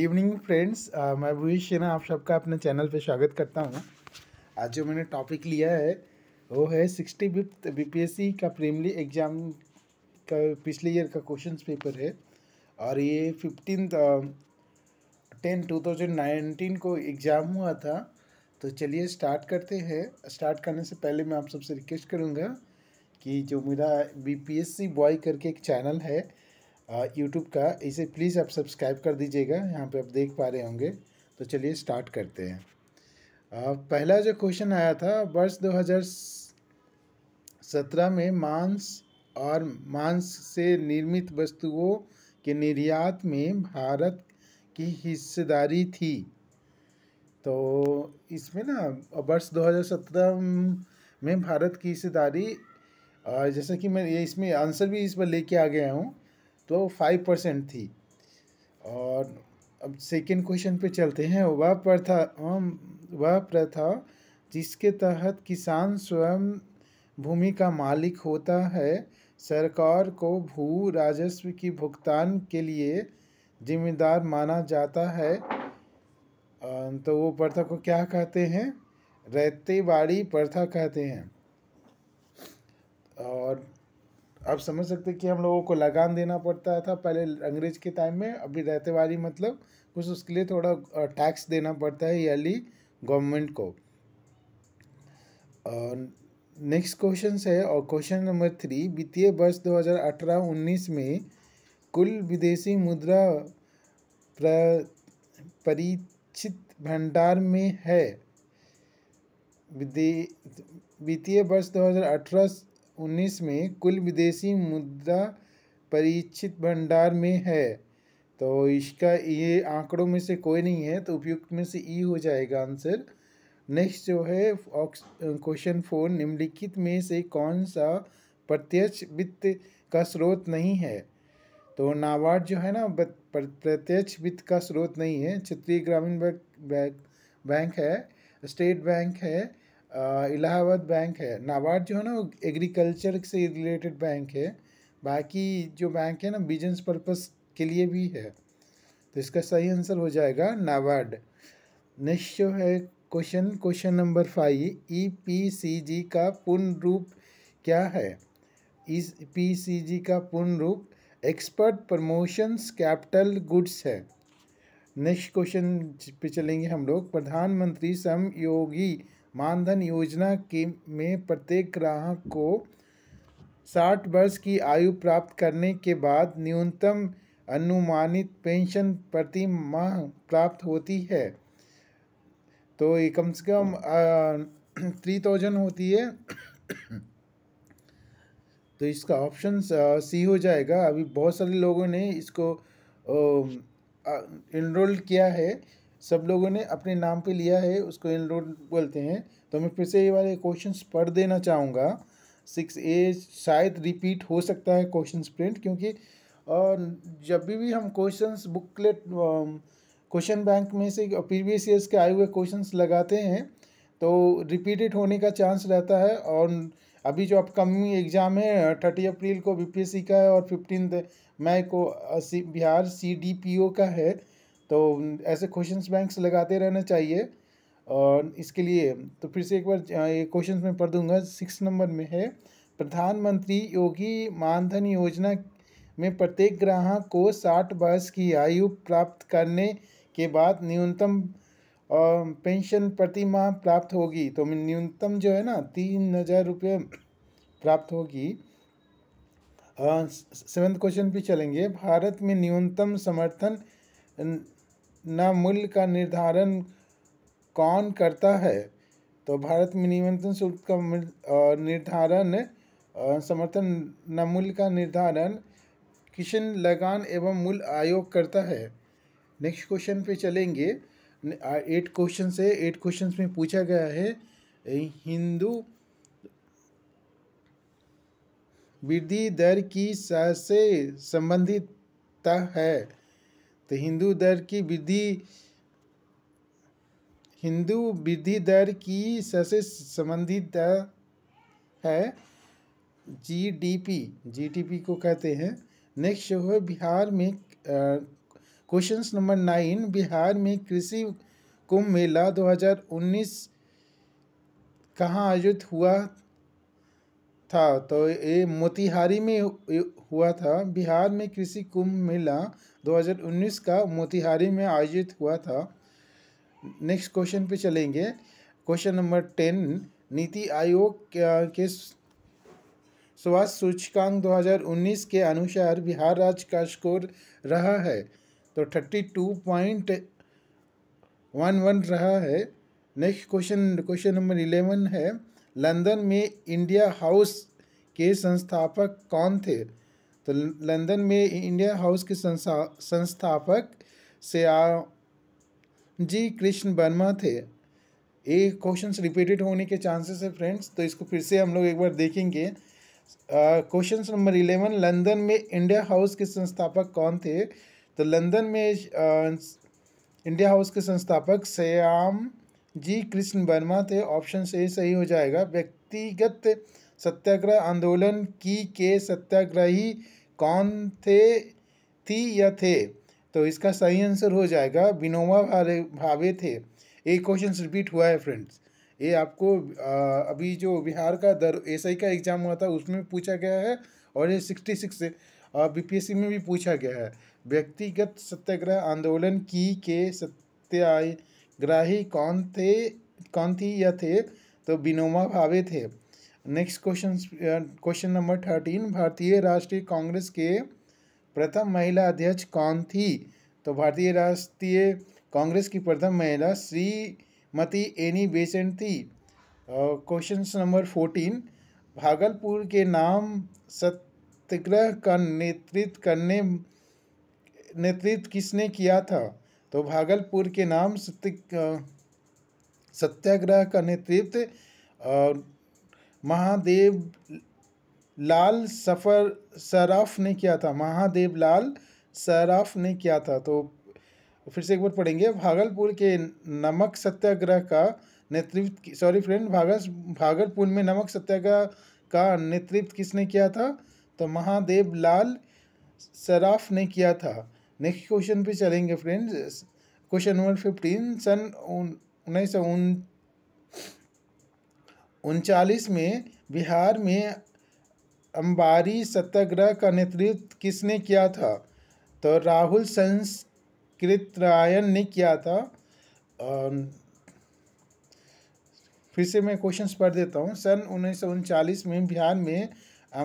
evening friends uh, मैं भूष ना आप सबका अपने चैनल पे स्वागत करता हूँ आज जो मैंने टॉपिक लिया है वो है सिक्सटी फिफ्थ सी का प्रीमली एग्ज़ाम का पिछले ईयर का क्वेश्चन पेपर है और ये fifteen ten two thousand nineteen को एग्ज़ाम हुआ था तो चलिए स्टार्ट करते हैं स्टार्ट करने से पहले मैं आप सबसे रिक्वेस्ट करूँगा कि जो मेरा सी बॉय करके एक चैनल है यूट्यूब का इसे प्लीज़ आप सब्सक्राइब कर दीजिएगा यहाँ पे आप देख पा रहे होंगे तो चलिए स्टार्ट करते हैं आ, पहला जो क्वेश्चन आया था वर्ष 2017 में मांस और मांस से निर्मित वस्तुओं के निर्यात में भारत की हिस्सेदारी थी तो इसमें ना वर्ष 2017 में भारत की हिस्सेदारी जैसा कि मैं ये इसमें आंसर भी इस पर लेके आ गया हूँ तो फाइव परसेंट थी और अब सेकेंड क्वेश्चन पे चलते हैं वह प्रथा वह प्रथा जिसके तहत किसान स्वयं भूमि का मालिक होता है सरकार को भू राजस्व की भुगतान के लिए जिम्मेदार माना जाता है तो वो प्रथा को क्या कहते हैं रहते बाड़ी प्रथा कहते हैं और आप समझ सकते कि हम लोगों को लगान देना पड़ता था पहले अंग्रेज के टाइम में अभी रहते वाली मतलब कुछ उसके लिए थोड़ा टैक्स देना पड़ता है ईयरली गवर्नमेंट को नेक्स्ट क्वेश्चन है और क्वेश्चन नंबर थ्री वित्तीय वर्ष 2018-19 में कुल विदेशी मुद्रा परिचित भंडार में है वित्तीय वर्ष अठारह उन्नीस में कुल विदेशी मुद्रा परीक्षित भंडार में है तो इसका ये आंकड़ों में से कोई नहीं है तो उपयुक्त में से ई हो जाएगा आंसर नेक्स्ट जो है क्वेश्चन फोर निम्नलिखित में से कौन सा प्रत्यक्ष वित्त का स्रोत नहीं है तो नाबार्ड जो है ना प्रत्यक्ष वित्त का स्रोत नहीं है क्षेत्रीय ग्रामीण बैंक बैंक है स्टेट बैंक है इलाहाबाद बैंक है नाबार्ड जो है ना वो एग्रीकल्चर से रिलेटेड बैंक है बाकी जो बैंक है ना बिजनेस पर्पस के लिए भी है तो इसका सही आंसर हो जाएगा नाबार्ड नेक्स्ट जो है question question number five E P C G का पूर्ण रूप क्या है ई पी सी जी का पूर्ण रूप एक्सपर्ट प्रमोशंस कैपिटल गुड्स है नेक्स्ट क्वेश्चन पे चलेंगे हम लोग प्रधानमंत्री श्रम योगी मानधन योजना के में प्रत्येक ग्राहक को साठ वर्ष की आयु प्राप्त करने के बाद न्यूनतम अनुमानित पेंशन प्रति माह प्राप्त होती है तो ये कम से कम थ्री थाउजेंड होती है तो इसका ऑप्शन सी हो जाएगा अभी बहुत सारे लोगों ने इसको इनरोल किया है सब लोगों ने अपने नाम पे लिया है उसको रोड बोलते हैं तो मैं फिर से ये वाले क्वेश्चन पढ़ देना चाहूँगा सिक्स ए शायद रिपीट हो सकता है क्वेश्चन प्रिंट क्योंकि और जब भी भी हम क्वेश्चंस बुकलेट क्वेश्चन बैंक में से प्रीवियस ईयर्स के आए हुए क्वेश्चंस लगाते हैं तो रिपीटेड होने का चांस रहता है और अभी जो अपकमिंग एग्ज़ाम है थर्टी अप्रैल को बीपीएससी का है और फिफ्टीन मई को Bihar C D P O का है तो ऐसे क्वेश्चंस बैंक्स लगाते रहना चाहिए और इसके लिए तो फिर से एक बार ये क्वेश्चंस में पढ़ दूंगा सिक्स नंबर में है प्रधानमंत्री योगी मानधन योजना में प्रत्येक ग्राहक को साठ वर्ष की आयु प्राप्त करने के बाद न्यूनतम पेंशन प्रति माह प्राप्त होगी तो न्यूनतम जो है ना तीन हज़ार रुपये प्राप्त होगी सेवन क्वेश्चन पे चलेंगे भारत में न्यूनतम समर्थन ना मूल्य का निर्धारण कौन करता है तो भारत में निमंत्रण शुल्क का निर्धारण समर्थन न मूल्य का निर्धारण किशन लगान एवं मूल आयोग करता है नेक्स्ट क्वेश्चन पे चलेंगे एट क्वेश्चन है एट क्वेश्चन में पूछा गया है हिंदू वृद्धि दर की सबसे संबंधित है तो हिंदू दर की वृद्धि हिंदू वृद्धि दर की सबसे संबंधित है जीडीपी जीडीपी को कहते हैं नेक्स्ट है बिहार में क्वेश्चन नंबर नाइन बिहार में कृषि कुंभ मेला 2019 कहां आयोजित हुआ था तो ये मोतिहारी में हुआ था बिहार में कृषि कुंभ मेला 2019 का मोतिहारी में आयोजित हुआ था नेक्स्ट क्वेश्चन पे चलेंगे क्वेश्चन नंबर टेन नीति आयोग के स्वास्थ्य सूचकांक 2019 के अनुसार बिहार राज्य का स्कोर रहा है तो thirty two point one one रहा है next question question number eleven है लंदन में इंडिया हाउस के संस्थापक कौन थे तो लंदन में इंडिया हाउस के संस्थापक से आ जी कृष्ण वर्मा थे ये क्वेश्चन रिपीटेड होने के चांसेस है फ्रेंड्स तो इसको फिर से हम लोग एक बार देखेंगे क्वेश्चन नंबर इलेवन लंदन में इंडिया हाउस के संस्थापक कौन थे तो लंदन में इंडिया हाउस के संस्थापक श्याम जी कृष्ण वर्मा थे ऑप्शन ए सही हो जाएगा व्यक्तिगत सत्याग्रह आंदोलन की के सत्याग्रही कौन थे थी या थे तो इसका सही आंसर हो जाएगा विनोबा भावे भावे थे ये क्वेश्चन रिपीट हुआ है फ्रेंड्स ये आपको आ, अभी जो बिहार का दर एस का एग्ज़ाम हुआ था उसमें पूछा गया है और ये सिक्सटी सिक्स बी में भी पूछा गया है व्यक्तिगत सत्याग्रह आंदोलन की के सत्याग्राही कौन थे कौन थी या थे तो विनोबा भावे थे next question question number thirteen भारतीय राष्ट्रीय कांग्रेस के प्रथम महिला अध्यक्ष कौन थी तो भारतीय राष्ट्रीय कांग्रेस की प्रथम महिला श्रीमती एनी बेसेंट e थी क्वेश्चन नंबर फोर्टीन भागलपुर के नाम सत्याग्रह का नेतृत्व करने नेतृत्व किसने किया था तो भागलपुर के नाम सत्य uh, सत्याग्रह का नेतृत्व uh, महादेव लाल सफ़र सराफ ने किया था महादेव लाल सराफ ने किया था तो फिर से एक बार पढ़ेंगे भागलपुर के नमक सत्याग्रह का नेतृत्व सॉरी फ्रेंड भागल भागलपुर में नमक सत्याग्रह का नेतृत्व किसने किया था तो महादेव लाल सराफ ने किया था नेक्स्ट क्वेश्चन पे चलेंगे फ्रेंड्स क्वेश्चन नंबर फिफ्टीन सन उन्नीस सौ उन उनचालीस में बिहार में अंबारी सत्याग्रह का नेतृत्व किसने किया था तो राहुल संस्कृत रायन ने किया था फिर से मैं क्वेश्चन पढ़ देता हूँ सन उन्नीस में बिहार में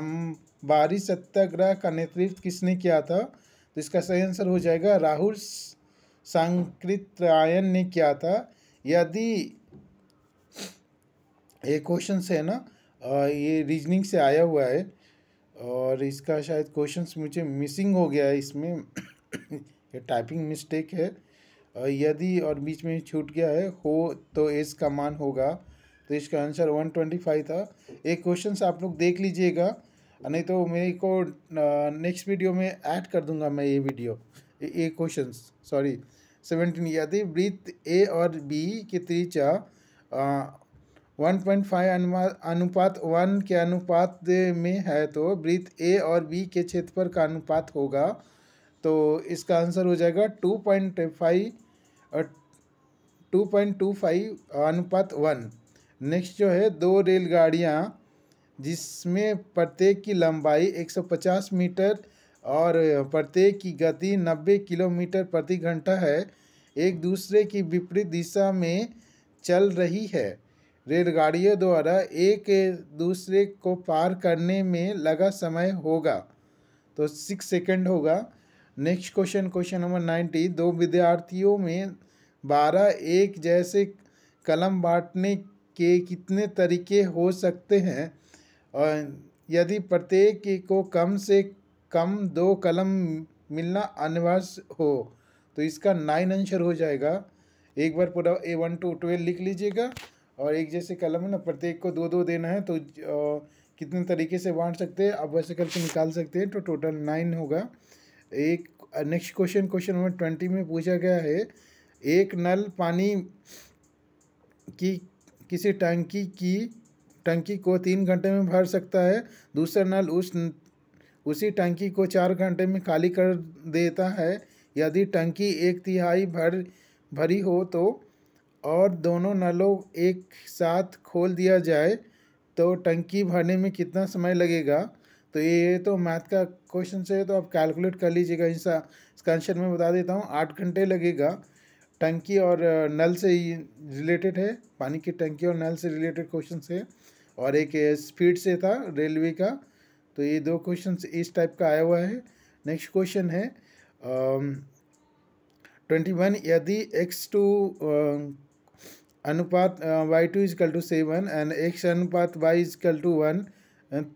अंबारी सत्याग्रह का नेतृत्व किसने किया था तो इसका सही आंसर हो जाएगा राहुल सांकृत रायन ने किया था यदि ये क्वेश्चन से है ना ये रीजनिंग से आया हुआ है और इसका शायद क्वेश्चन मुझे मिसिंग हो गया है इसमें ये टाइपिंग मिस्टेक है यदि और बीच में छूट गया है हो तो एस का मान होगा तो इसका आंसर वन ट्वेंटी फाइव था एक क्वेश्चन आप लोग देख लीजिएगा नहीं तो मेरे को नेक्स्ट वीडियो में ऐड कर दूंगा मैं ये वीडियो ये क्वेश्चन सॉरी सेवेंटीन यदि ब्रीथ ए और बी की त्रिचा वन पॉइंट फाइव अनुपात वन के अनुपात में है तो वृत्त ए और बी के क्षेत्रफल का अनुपात होगा तो इसका आंसर हो जाएगा two point five two point two five अनुपात वन नेक्स्ट जो है दो रेलगाड़ियाँ जिसमें प्रत्येक की लंबाई एक सौ पचास मीटर और प्रत्येक की गति नब्बे किलोमीटर प्रति घंटा है एक दूसरे की विपरीत दिशा में चल रही है रेलगाड़ियों द्वारा एक दूसरे को पार करने में लगा समय होगा तो सिक्स सेकंड होगा next question question number ninety दो विद्यार्थियों में बारह एक जैसे कलम बांटने के कितने तरीके हो सकते हैं और यदि प्रत्येक को कम से कम दो कलम मिलना अनिवार्य हो तो इसका नाइन आंसर हो जाएगा एक बार पूरा ए वन टू ट्वेल्व लिख लीजिएगा और एक जैसे कलम है ना प्रत्येक को दो दो देना है तो कितने तरीके से बांट सकते हैं अब वैसे करके निकाल सकते हैं तो टोटल नाइन होगा एक next question question number twenty में पूछा गया है एक नल पानी की किसी टंकी की टंकी को तीन घंटे में भर सकता है दूसरा नल उस उसी टंकी को चार घंटे में खाली कर देता है यदि टंकी एक तिहाई भर भरी हो तो और दोनों नलों एक साथ खोल दिया जाए तो टंकी भरने में कितना समय लगेगा तो ये तो मैथ का क्वेश्चन से तो आप कैलकुलेट कर लीजिएगा इसका इसका आंसर मैं बता देता हूँ आठ घंटे लगेगा टंकी और नल से ही रिलेटेड है पानी की टंकी और नल से रिलेटेड क्वेश्चन है और एक स्पीड से था रेलवे का तो ये दो क्वेश्चन इस टाइप का आया हुआ है नेक्स्ट क्वेश्चन है ट्वेंटी वन यदि एक्स टू अनुपात Y two is equal to seven and X अनुपात वाई इजकल टू वन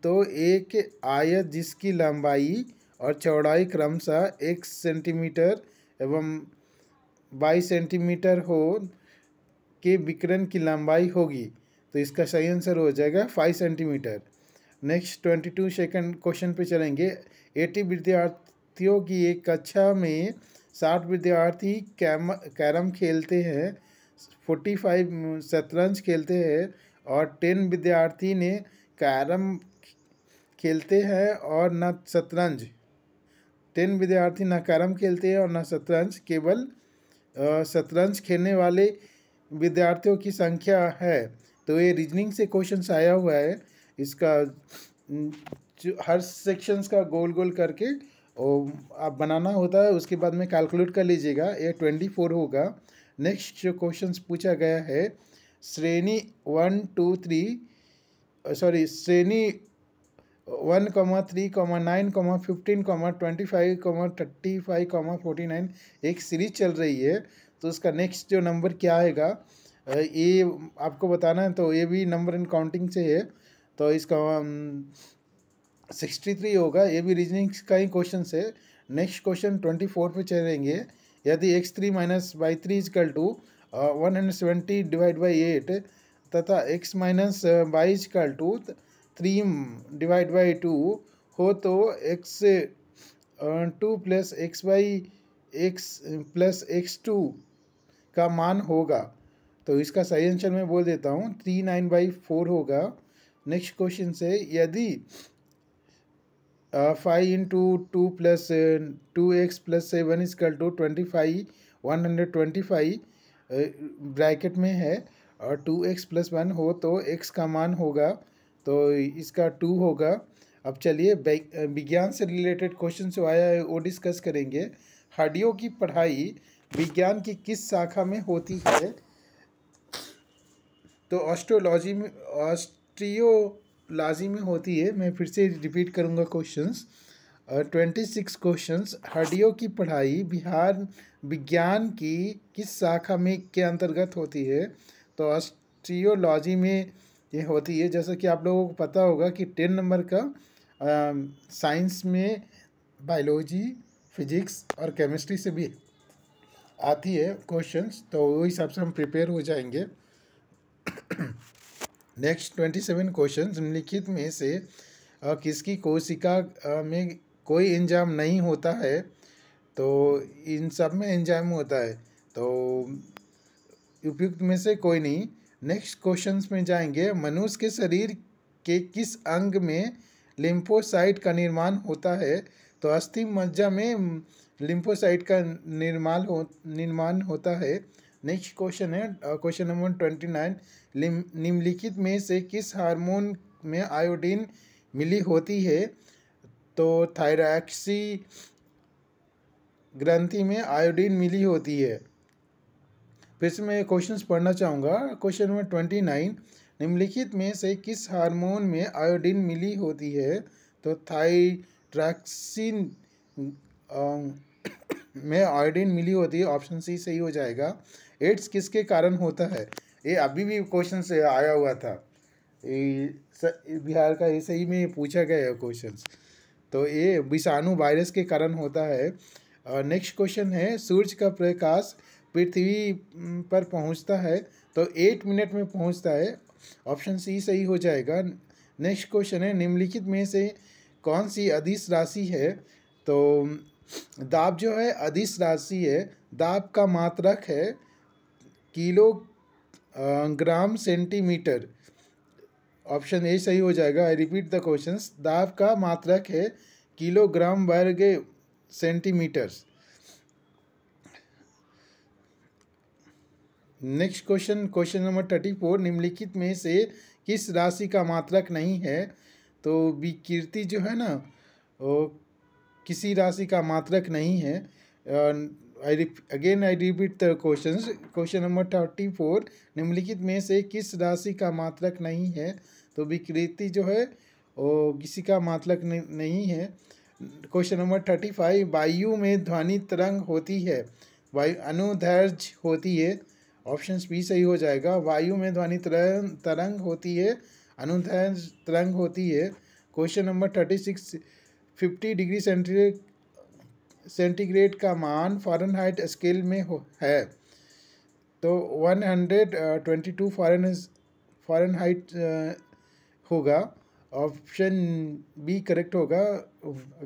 तो एक आयत जिसकी लंबाई और चौड़ाई क्रमशः एक सेंटीमीटर एवं बाईस सेंटीमीटर हो के विकरण की लंबाई होगी तो इसका सही आंसर हो जाएगा five centimetre next twenty two second question पे चलेंगे एटी विद्यार्थियों की एक कक्षा में साठ विद्यार्थी कैम कैरम खेलते हैं फोर्टी फाइव शतरंज खेलते हैं और टेन विद्यार्थी ने कैरम खेलते हैं और न शतरंज टेन विद्यार्थी न कैरम खेलते हैं और न शतरंज केवल शतरंज खेलने वाले विद्यार्थियों की संख्या है तो ये रीजनिंग से क्वेश्चन आया हुआ है इसका हर सेक्शंस का गोल गोल करके आप बनाना होता है उसके बाद में कैलकुलेट कर लीजिएगा ये ट्वेंटी फोर होगा नेक्स्ट जो क्वेश्चन पूछा गया है श्रेणी वन टू थ्री सॉरी श्रेणी one comma three comma nine comma fifteen comma twenty five comma thirty five comma forty nine एक सीरीज चल रही है तो उसका नेक्स्ट जो नंबर क्या आएगा ये आपको बताना है तो ये भी नंबर इन काउंटिंग से है तो इसका सिक्सटी थ्री होगा ये भी रीजनिंग का ही क्वेश्चन है नेक्स्ट क्वेश्चन ट्वेंटी फोर पर चलेंगे यदि तो X three minus Y three is equal to one hundred seventy divide by eight तथा X minus Y is equal to three divide by two हो तो X two plus X Y X plus X two का मान होगा तो इसका सही answer मैं बोल देता हूँ थ्री नाइन बाई फोर होगा नेक्स्ट क्वेश्चन से यदि five into two plus two X plus seven is equal to twenty five one hundred twenty five bracket में है और टू एक्स प्लस वन हो तो एक्स का मान होगा तो इसका टू होगा अब चलिए विज्ञान से रिलेटेड क्वेश्चन जो आया है वो डिस्कस करेंगे हड्डियों की पढ़ाई विज्ञान की किस शाखा में होती है तो ऑस्ट्रोलॉजी में ऑस्ट्रियो लाजिमी होती है मैं फिर से रिपीट करूँगा क्वेश्चंस ट्वेंटी सिक्स क्वेश्चन हड्डियों की पढ़ाई बिहार विज्ञान की किस शाखा में के अंतर्गत होती है तो ऑस्ट्रियोलॉजी में ये होती है जैसा कि आप लोगों को पता होगा कि टेन नंबर का साइंस um, में बायोलॉजी फिजिक्स और केमिस्ट्री से भी आती है क्वेश्चंस तो वो हिसाब से हम प्रिपेयर हो जाएंगे नेक्स्ट ट्वेंटी सेवन क्वेश्चन निम्नलिखित में से किसकी कोशिका में कोई इंजाम नहीं होता है तो इन सब में इंजाम होता है तो उपयुक्त में से कोई नहीं नेक्स्ट क्वेश्चंस में जाएंगे मनुष्य के शरीर के किस अंग में लिम्फोसाइट का निर्माण होता है तो अस्थि मज्जा में लिम्फोसाइट का निर्माण हो निर्माण होता है नेक्स्ट क्वेश्चन है क्वेश्चन नंबर ट्वेंटी नाइन निम्नलिखित में से किस हार्मोन में आयोडीन मिली होती है तो थायरैक्सी ग्रंथि में आयोडीन मिली होती है फिर से मैं क्वेश्चंस पढ़ना चाहूँगा क्वेश्चन नंबर ट्वेंटी नाइन निम्नलिखित में से किस हार्मोन में आयोडीन मिली होती है तो थाइड्रैक्सिन में आयोडीन मिली होती है ऑप्शन सी सही हो जाएगा एड्स किसके कारण होता है ये अभी भी क्वेश्चन से आया हुआ था ये बिहार का ऐसे ही में पूछा गया है क्वेश्चन तो ये विषाणु वायरस के कारण होता है और नेक्स्ट क्वेश्चन है सूर्य का प्रकाश पृथ्वी पर पहुंचता है तो एट मिनट में पहुंचता है ऑप्शन सी सही हो जाएगा नेक्स्ट क्वेश्चन है निम्नलिखित में से कौन सी अधिस राशि है तो दाब जो है अधिस राशि है दाब का मात्रक है kilogram centimetre option A सही हो जाएगा आई रिपीट द क्वेश्चन दाब का मात्रक है किलोग्राम वर्ग centimetres next question question number thirty four निम्नलिखित में से किस राशि का मात्रक नहीं है तो विकृति जो है ना वो किसी राशि का मात्रक नहीं है I again I repeat the question question number thirty four निम्नलिखित में से किस राशि का मात्रक नहीं है तो विकृति जो है वो किसी का मात्रक नहीं है क्वेश्चन नंबर थर्टी फाइव वायु में ध्वनि तरंग होती है वायु अनुधैर्ज होती है ऑप्शन बी सही हो जाएगा वायु में ध्वनि तरंग तरंग होती है अनुधैर्ज तरंग होती है question number thirty six fifty degree centigrade centigrade का मान फ़ारनहाइट स्केल में हो है तो टू फॉरन फॉरन हाइट होगा ऑप्शन बी करेक्ट होगा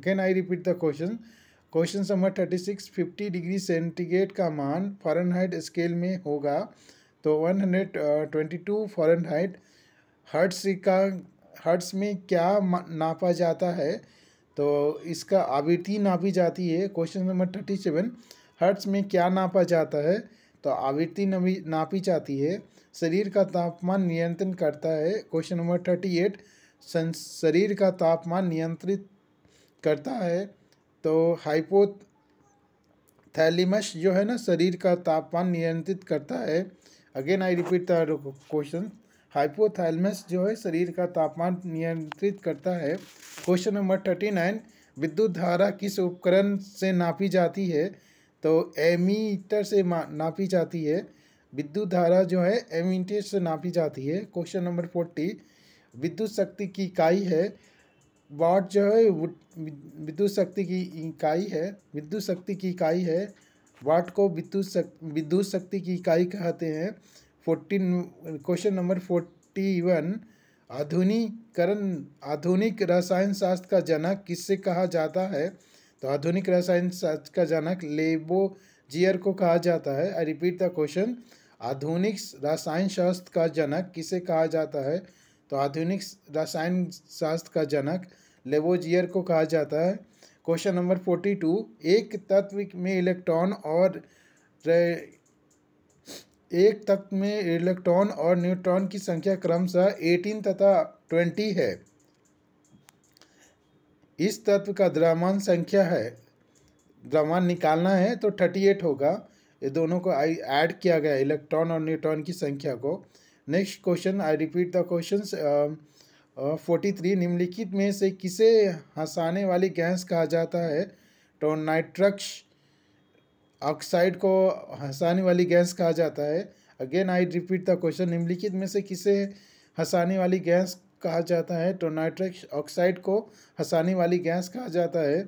can I repeat the question question number thirty six fifty degree centigrade का मान हाइट स्केल में होगा तो one hundred twenty two fahrenheit hertz का हर्ट्स में क्या नापा जाता है तो इसका आवृत्ति नापी जाती है question number thirty seven hertz में क्या नापा जाता है तो आवृत्ति नापी जाती है शरीर का तापमान नियंत्रण करता है क्वेश्चन नंबर थर्टी एट शरीर का तापमान नियंत्रित करता है तो हाइपो थैलीमस जो है ना शरीर का तापमान नियंत्रित करता है again I repeat the question hypothalamus जो है शरीर का तापमान नियंत्रित करता है क्वेश्चन नंबर थर्टी नाइन विद्युत धारा किस उपकरण से नापी जाती है तो एमीटर से नापी जाती है विद्युत धारा जो है एमीटर से नापी जाती है क्वेश्चन नंबर फोर्टी विद्युत शक्ति की इकाई है वाट जो है विद्युत शक्ति की इकाई है विद्युत शक्ति की इकाई है वाट को विद्युत शक्ति विद्युत शक्ति की इकाई कहते हैं fourteen question number forty one आधुनिकरण आधुनिक रसायन शास्त्र का जनक किससे कहा जाता है तो आधुनिक रसायन शास्त्र का जनक लेबोजियर को कहा जाता है आई रिपीट द क्वेश्चन आधुनिक रसायन शास्त्र का जनक किसे कहा जाता है तो आधुनिक रसायन शास्त्र का जनक लेबोजियर को कहा जाता है क्वेश्चन नंबर फोर्टी टू एक तत्व में इलेक्ट्रॉन और एक तत्व में इलेक्ट्रॉन और न्यूट्रॉन की संख्या क्रमशः एटीन तथा ट्वेंटी है इस तत्व का द्रव्यमान संख्या है द्रव्यमान निकालना है तो थर्टी एट होगा ये दोनों को आई ऐड किया गया इलेक्ट्रॉन और न्यूट्रॉन की संख्या को next question I repeat the question forty three निम्नलिखित में से किसे हंसाने वाली गैस कहा जाता है तो ऑक्साइड को हंसाने वाली गैस कहा जाता है again I repeat the question निम्नलिखित में से किसे हंसाने वाली गैस कहा जाता है तो नाइट्रिक ऑक्साइड को हंसाने वाली गैस कहा जाता है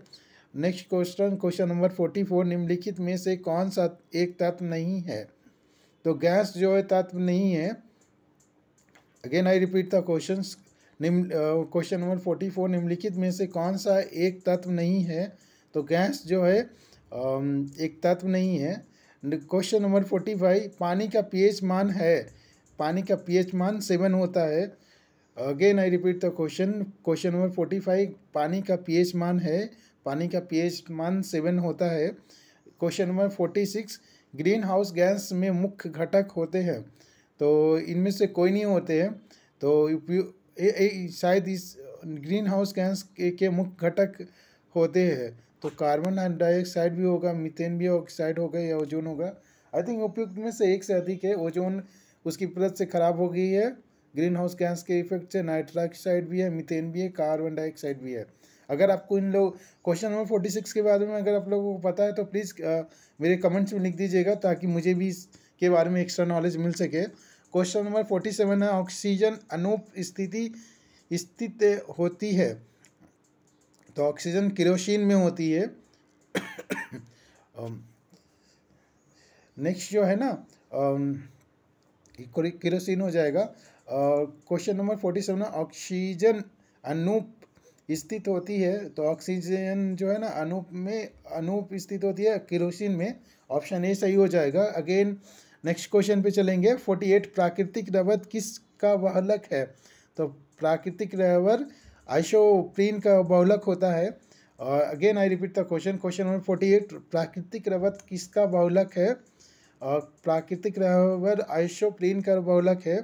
next question question number forty four निम्नलिखित में से कौन सा एक तत्व नहीं है तो गैस जो है तत्व नहीं है again I repeat the question निम्न क्वेश्चन नंबर फोर्टी फोर निम्नलिखित में से कौन सा एक तत्व नहीं है तो गैस जो है एक तत्व नहीं है क्वेश्चन नंबर फोर्टी फाइव पानी का पीएच मान है पानी का पीएच मान सेवन होता है again I repeat the question question number forty five पानी का पीएच मान है पानी का पीएच मान सेवन होता है question number forty six greenhouse gas में मुख्य घटक होते हैं तो इनमें से कोई नहीं होते हैं तो शायद इस ग्रीन हाउस गैस के, के मुख्य घटक होते हैं तो कार्बन डाइऑक्साइड भी होगा मीथेन भी ऑक्साइड होगा या ओजोन होगा आई थिंक उपयुक्त में से एक से अधिक है ओजोन उसकी प्रत से खराब हो गई है ग्रीन हाउस गैस के इफेक्ट से नाइट्राक्साइड भी है मीथेन भी है कार्बन डाइऑक्साइड भी है अगर आपको इन लोग क्वेश्चन नंबर फोर्टी सिक्स के बारे में अगर आप लोगों को पता है तो प्लीज़ मेरे कमेंट्स में लिख दीजिएगा ताकि मुझे भी इसके बारे में एक्स्ट्रा नॉलेज मिल सके क्वेश्चन नंबर फोर्टी सेवन है ऑक्सीजन अनूप स्थिति स्थित होती है तो ऑक्सीजन किरोसिन में होती है नेक्स्ट जो है ना किरोसिन हो जाएगा question number forty seven oxygen अनूप स्थित होती है तो ऑक्सीजन जो है ना अनूप में अनूप स्थित होती है किरोसिन में ऑप्शन ए सही हो जाएगा अगेन नेक्स्ट क्वेश्चन पे चलेंगे फोर्टी एट प्राकृतिक रबर किस का वहलक है तो प्राकृतिक रबर प्रीन का बहुलक होता है और again I repeat the question question number forty eight प्राकृतिक रबर किसका बहुलक है और प्राकृतिक रबर प्रीन का बहुलक है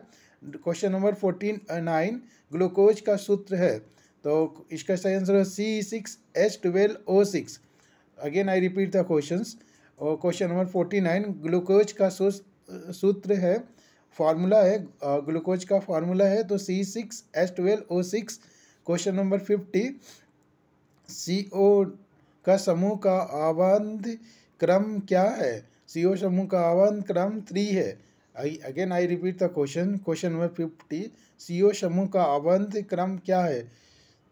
question number fourteen nine glucose का सूत्र है तो इसका सही आंसर है C six H twelve O six again I repeat the question और question number forty nine glucose का सूत्र है फार्मूला है ग्लूकोज का फार्मूला है तो C six H twelve O six question number fifty C O का समूह का आवंध क्रम क्या है सी ओ समूह का आवंध क्रम थ्री है I again I repeat the question question number fifty C O समूह का आवंध क्रम क्या है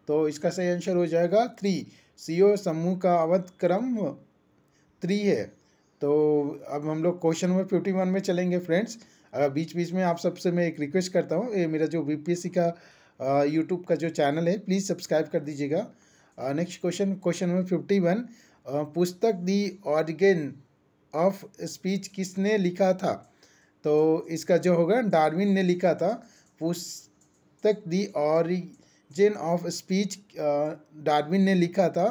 तो इसका सही आंसर हो जाएगा थ्री सी ओ समूह का अवध क्रम थ्री है तो अब हम लोग क्वेश्चन नंबर फिफ्टी वन में चलेंगे फ्रेंड्स अगर बीच बीच में आप सबसे मैं एक रिक्वेस्ट करता हूँ ये मेरा जो बीपीएससी का यूट्यूब का जो चैनल है प्लीज़ सब्सक्राइब कर दीजिएगा next question question number fifty one पुस्तक दी ऑरिगेन ऑफ स्पीच किसने लिखा था तो इसका जो होगा डार्विन ने लिखा था पुस्तक the origin of speech Darwin ने लिखा था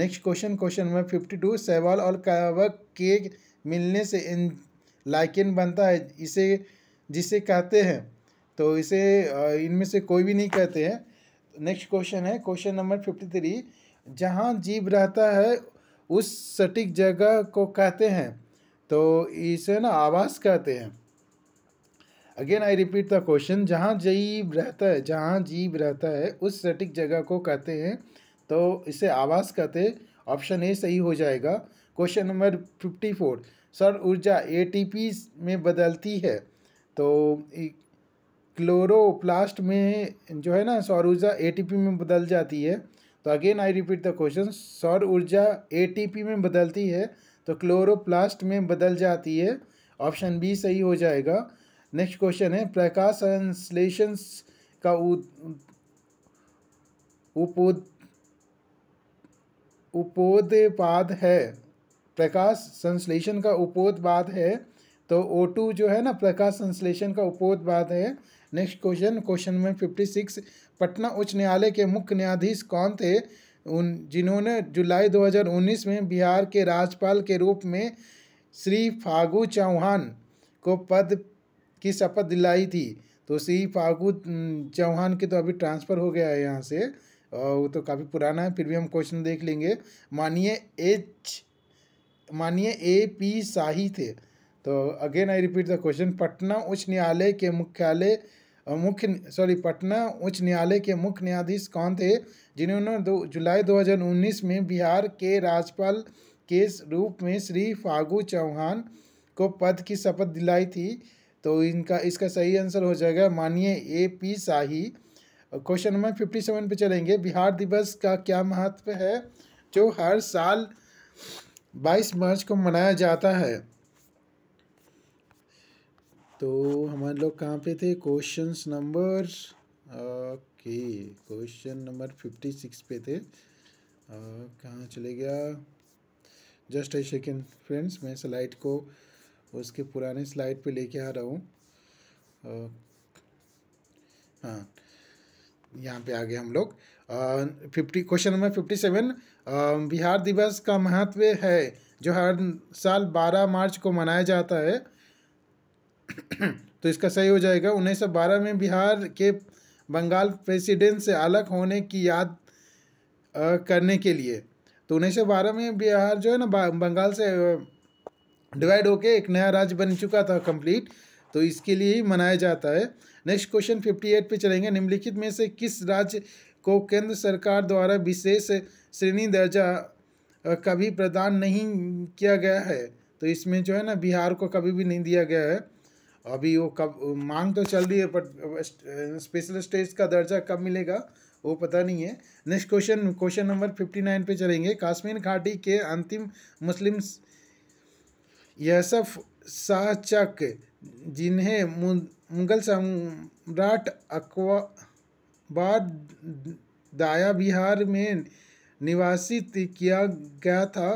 next question question number fifty two सहवाल और कवक के मिलने से लाइकिन बनता है इसे जिसे कहते हैं तो इसे इनमें से कोई भी नहीं कहते हैं नेक्स्ट क्वेश्चन है क्वेश्चन नंबर फिफ्टी थ्री जहाँ जीव रहता है उस सटीक जगह को कहते हैं तो इसे ना आवास कहते हैं again I repeat the question जहाँ जीव रहता है जहाँ जीव रहता है उस सटीक जगह को कहते हैं तो इसे आवास कहते हैं ऑप्शन ए सही हो जाएगा क्वेश्चन नंबर फिफ्टी फोर सर ऊर्जा एटीपी में बदलती है तो क्लोरोप्लास्ट में जो है ना सौर ऊर्जा ए में बदल जाती है तो again I repeat the question सौर ऊर्जा ए में बदलती है तो क्लोरोप्लास्ट में बदल जाती है ऑप्शन बी सही हो जाएगा नेक्स्ट क्वेश्चन है प्रकाश संश्लेषण का उपोद उपोदपाद है प्रकाश संश्लेषण का उपोदपाद है तो टू जो है ना प्रकाश संश्लेषण का उपोदपाद है next question question number fifty six Patna उच्च न्यायालय के मुख्य न्यायाधीश कौन थे उन जिन्होंने जुलाई 2019 में बिहार के राज्यपाल के रूप में श्री फागू चौहान को पद की शपथ दिलाई थी तो श्री फागू चौहान के तो अभी ट्रांसफ़र हो गया है यहाँ से और वो तो काफ़ी पुराना है फिर भी हम क्वेश्चन देख लेंगे मानिए एच मानिए ए पी शाही थे तो again I repeat the question Patna उच्च न्यायालय के मुख्यालय मुख्य सॉरी पटना उच्च न्यायालय के मुख्य न्यायाधीश कौन थे जिन्होंने दो जुलाई 2019 में बिहार के राज्यपाल के रूप में श्री फागू चौहान को पद की शपथ दिलाई थी तो इनका इसका सही आंसर हो जाएगा मानिए A P Shahi question number fifty seven पर चलेंगे बिहार दिवस का क्या महत्व है जो हर साल बाईस मार्च को मनाया जाता है तो हम लोग कहाँ पे थे question number okay question number fifty six पे थे कहाँ चले गया जस्ट आई सेकेंड फ्रेंड्स मैं स्लाइड को उसके पुराने स्लाइड पे लेके आ रहा हूँ हाँ यहाँ पे आ गए हम लोग fifty question number fifty seven Bihar दिवस का महत्व है जो हर साल बारह मार्च को मनाया जाता है तो इसका सही हो जाएगा 1912 में बिहार के बंगाल प्रेसिडेंट से अलग होने की याद आ, करने के लिए तो 1912 में बिहार जो है ना बंगाल से डिवाइड होके एक नया राज्य बन चुका था कंप्लीट तो इसके लिए ही मनाया जाता है नेक्स्ट क्वेश्चन 58 पे चलेंगे निम्नलिखित में से किस राज्य को केंद्र सरकार द्वारा विशेष श्रेणी दर्जा कभी प्रदान नहीं किया गया है तो इसमें जो है ना बिहार को कभी भी नहीं दिया गया है अभी वो कब मांग तो चल रही है बट स्पेशल स्टेज का दर्जा कब मिलेगा वो पता नहीं है next question question number fifty nine पर चलेंगे काश्मीर घाटी के अंतिम मुस्लिम यसफ शाहचक जिन्हें मुगल सम्राट अकबाद दाया बिहार में निवासित किया गया था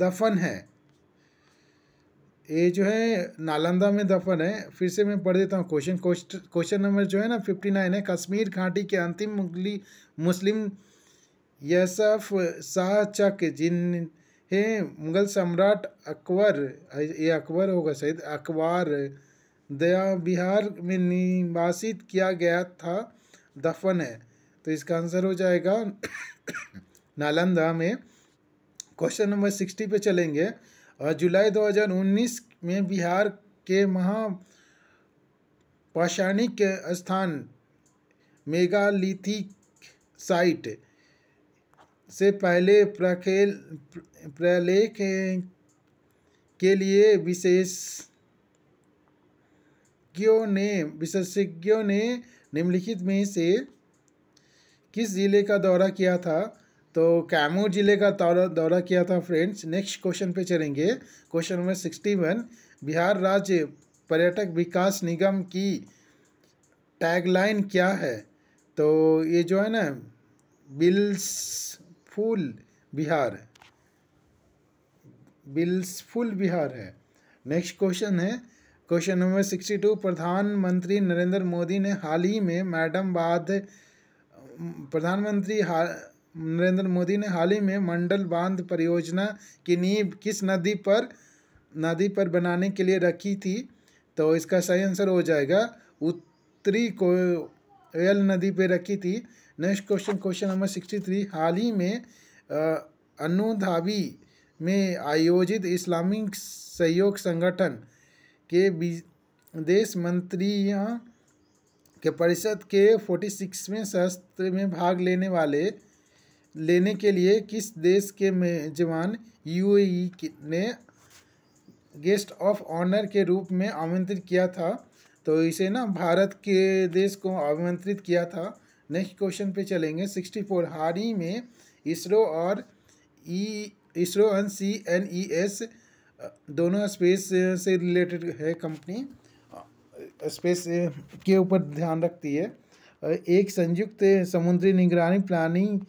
दफन है ये जो है नालंदा में दफन है फिर से मैं पढ़ देता हूँ क्वेश्चन क्वेश्चन नंबर जो है ना फिफ्टी नाइन है कश्मीर घाटी के अंतिम मुगली मुस्लिम यसफ शाह चक जिन है मुगल सम्राट अकबर ये अकबर होगा शायद अकबर दया बिहार में निवासित किया गया था दफन है तो इसका आंसर हो जाएगा नालंदा में क्वेश्चन नंबर सिक्सटी पे चलेंगे जुलाई 2019 में बिहार के महापाषाणिक स्थान मेगालिथिक साइट से पहले प्रखेल प्रलेख के लिए विशेषज्ञों ने विशेषज्ञों ने निम्नलिखित में से किस जिले का दौरा किया था तो कैमूर जिले का दौरा किया था फ्रेंड्स नेक्स्ट क्वेश्चन पे चलेंगे question number sixty one Bihar राज्य पर्यटक विकास निगम की टैगलाइन क्या है तो ये जो है ना blissful Bihar blissful Bihar है नेक्स्ट क्वेश्चन है क्वेश्चन नंबर सिक्सटी टू प्रधानमंत्री नरेंद्र मोदी ने हाल ही में मैडम बाद प्रधानमंत्री नरेंद्र मोदी ने हाल ही में मंडल बांध परियोजना की नींव किस नदी पर नदी पर बनाने के लिए रखी थी तो इसका सही आंसर हो जाएगा उत्तरी कोयल नदी पर रखी थी next question question number sixty three हाल ही में अनुधाबी में आयोजित इस्लामिक सहयोग संगठन के विदेश मंत्रियों के परिषद के फोर्टी सिक्सवें सत्र में भाग लेने वाले लेने के लिए किस देश के मेजबान यूएई ने गेस्ट ऑफ ऑनर के रूप में आमंत्रित किया था तो इसे ना भारत के देश को आमंत्रित किया था नेक्स्ट क्वेश्चन पे चलेंगे सिक्सटी फोर हाल ही में इसरो और E ISRO N C N E S दोनों स्पेस से रिलेटेड है कंपनी स्पेस के ऊपर ध्यान रखती है एक संयुक्त समुद्री निगरानी प्लानिंग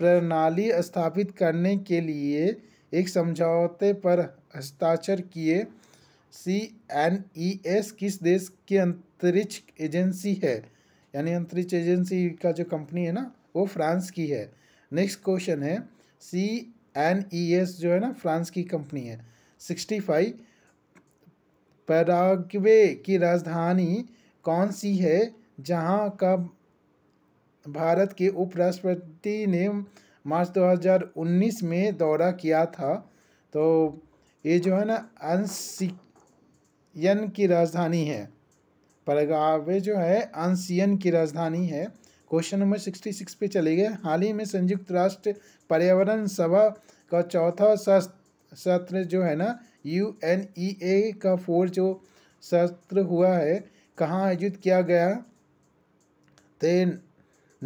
प्रणाली स्थापित करने के लिए एक समझौते पर हस्ताक्षर किए सी एन ई एस किस देश की अंतरिक्ष एजेंसी है यानी अंतरिक्ष एजेंसी का जो कंपनी है ना वो फ्रांस की है नेक्स्ट क्वेश्चन है सी एन ई एस जो है ना फ्रांस की कंपनी है सिक्सटी फाइव पैराग्वे की राजधानी कौन सी है जहाँ का भारत के उपराष्ट्रपति ने मार्च 2019 में दौरा किया था तो ये जो है ना अंशियन की राजधानी है परगावे जो है अंशियन की राजधानी है क्वेश्चन नंबर सिक्सटी सिक्स पे चले गए हाल ही में संयुक्त राष्ट्र पर्यावरण सभा का चौथा सत्र जो है ना यू एन ई ए का फोर जो सत्र हुआ है कहाँ आयोजित किया गया तो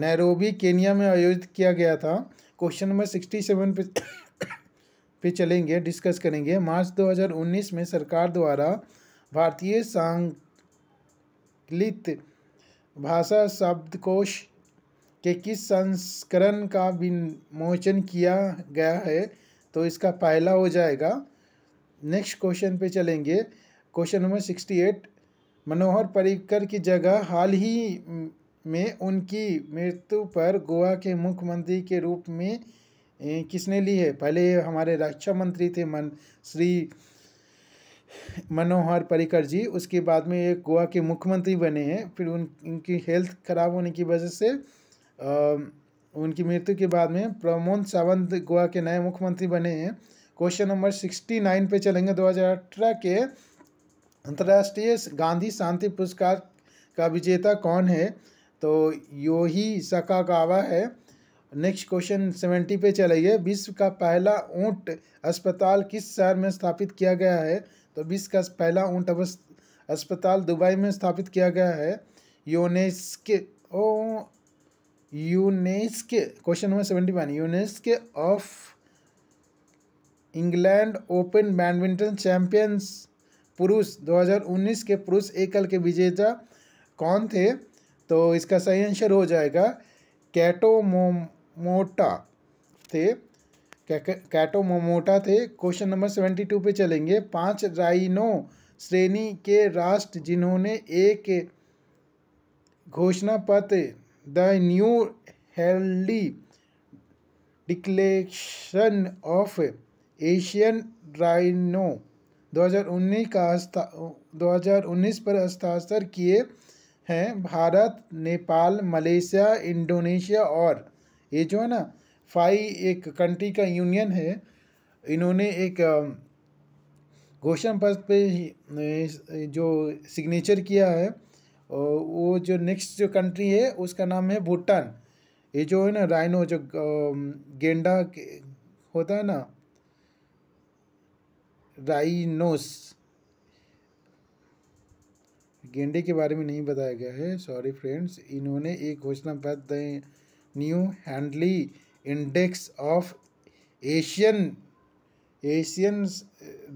नैरोबी केनिया में आयोजित किया गया था क्वेश्चन नंबर सिक्सटी सेवन पे पे चलेंगे डिस्कस करेंगे मार्च 2019 में सरकार द्वारा भारतीय सांकलित भाषा शब्दकोश के किस संस्करण का विमोचन किया गया है तो इसका पहला हो जाएगा नेक्स्ट क्वेश्चन पे चलेंगे question number sixty eight Manohar Parrikar की जगह हाल ही में उनकी मृत्यु पर गोवा के मुख्यमंत्री के रूप में किसने ली है पहले हमारे रक्षा मंत्री थे मन श्री मनोहर परिकर जी उसके बाद में ये गोवा के मुख्यमंत्री बने हैं फिर उन उनकी हेल्थ खराब होने की वजह से आ, उनकी मृत्यु के बाद में प्रमोद सावंत गोवा के नए मुख्यमंत्री बने हैं क्वेश्चन नंबर सिक्सटी नाइन पर चलेंगे दो हज़ार अठारह के अंतर्राष्ट्रीय गांधी शांति पुरस्कार का विजेता कौन है तो यो ही गावा है नेक्स्ट क्वेश्चन सेवेंटी पे चलाइए विश्व का पहला ऊँट अस्पताल किस शहर में स्थापित किया गया है तो विश्व का पहला ऊँट अस्पताल दुबई में स्थापित किया गया है यूनेस्क ओ यूनेस्क क्वेश्चन नंबर सेवेंटी वन यूनेस्क of England open badminton champions पुरुष 2019 के पुरुष एकल के विजेता कौन थे तो इसका सही आंसर हो जाएगा कैटोमोमोटा थे कैटोमोमोटा थे क्वेश्चन नंबर सेवेंटी टू पर चलेंगे पांच राइनो श्रेणी के राष्ट्र जिन्होंने एक घोषणा पत्र the new healthy declaration of Asian rhino 2019 का हस्ता उन्नीस पर हस्ताक्षर किए हैं भारत नेपाल मलेशिया इंडोनेशिया और ये जो है ना फाई एक कंट्री का यूनियन है इन्होंने एक घोषणा पत्र पे जो सिग्नेचर किया है वो जो नेक्स्ट जो कंट्री है उसका नाम है भूटान ये जो है ना राइनो जो गेंडा होता है ना राइनोस गेंडे के बारे में नहीं बताया गया है सॉरी फ्रेंड्स इन्होंने एक घोषणा पत्र न्यू हैंडली index of Asian Asian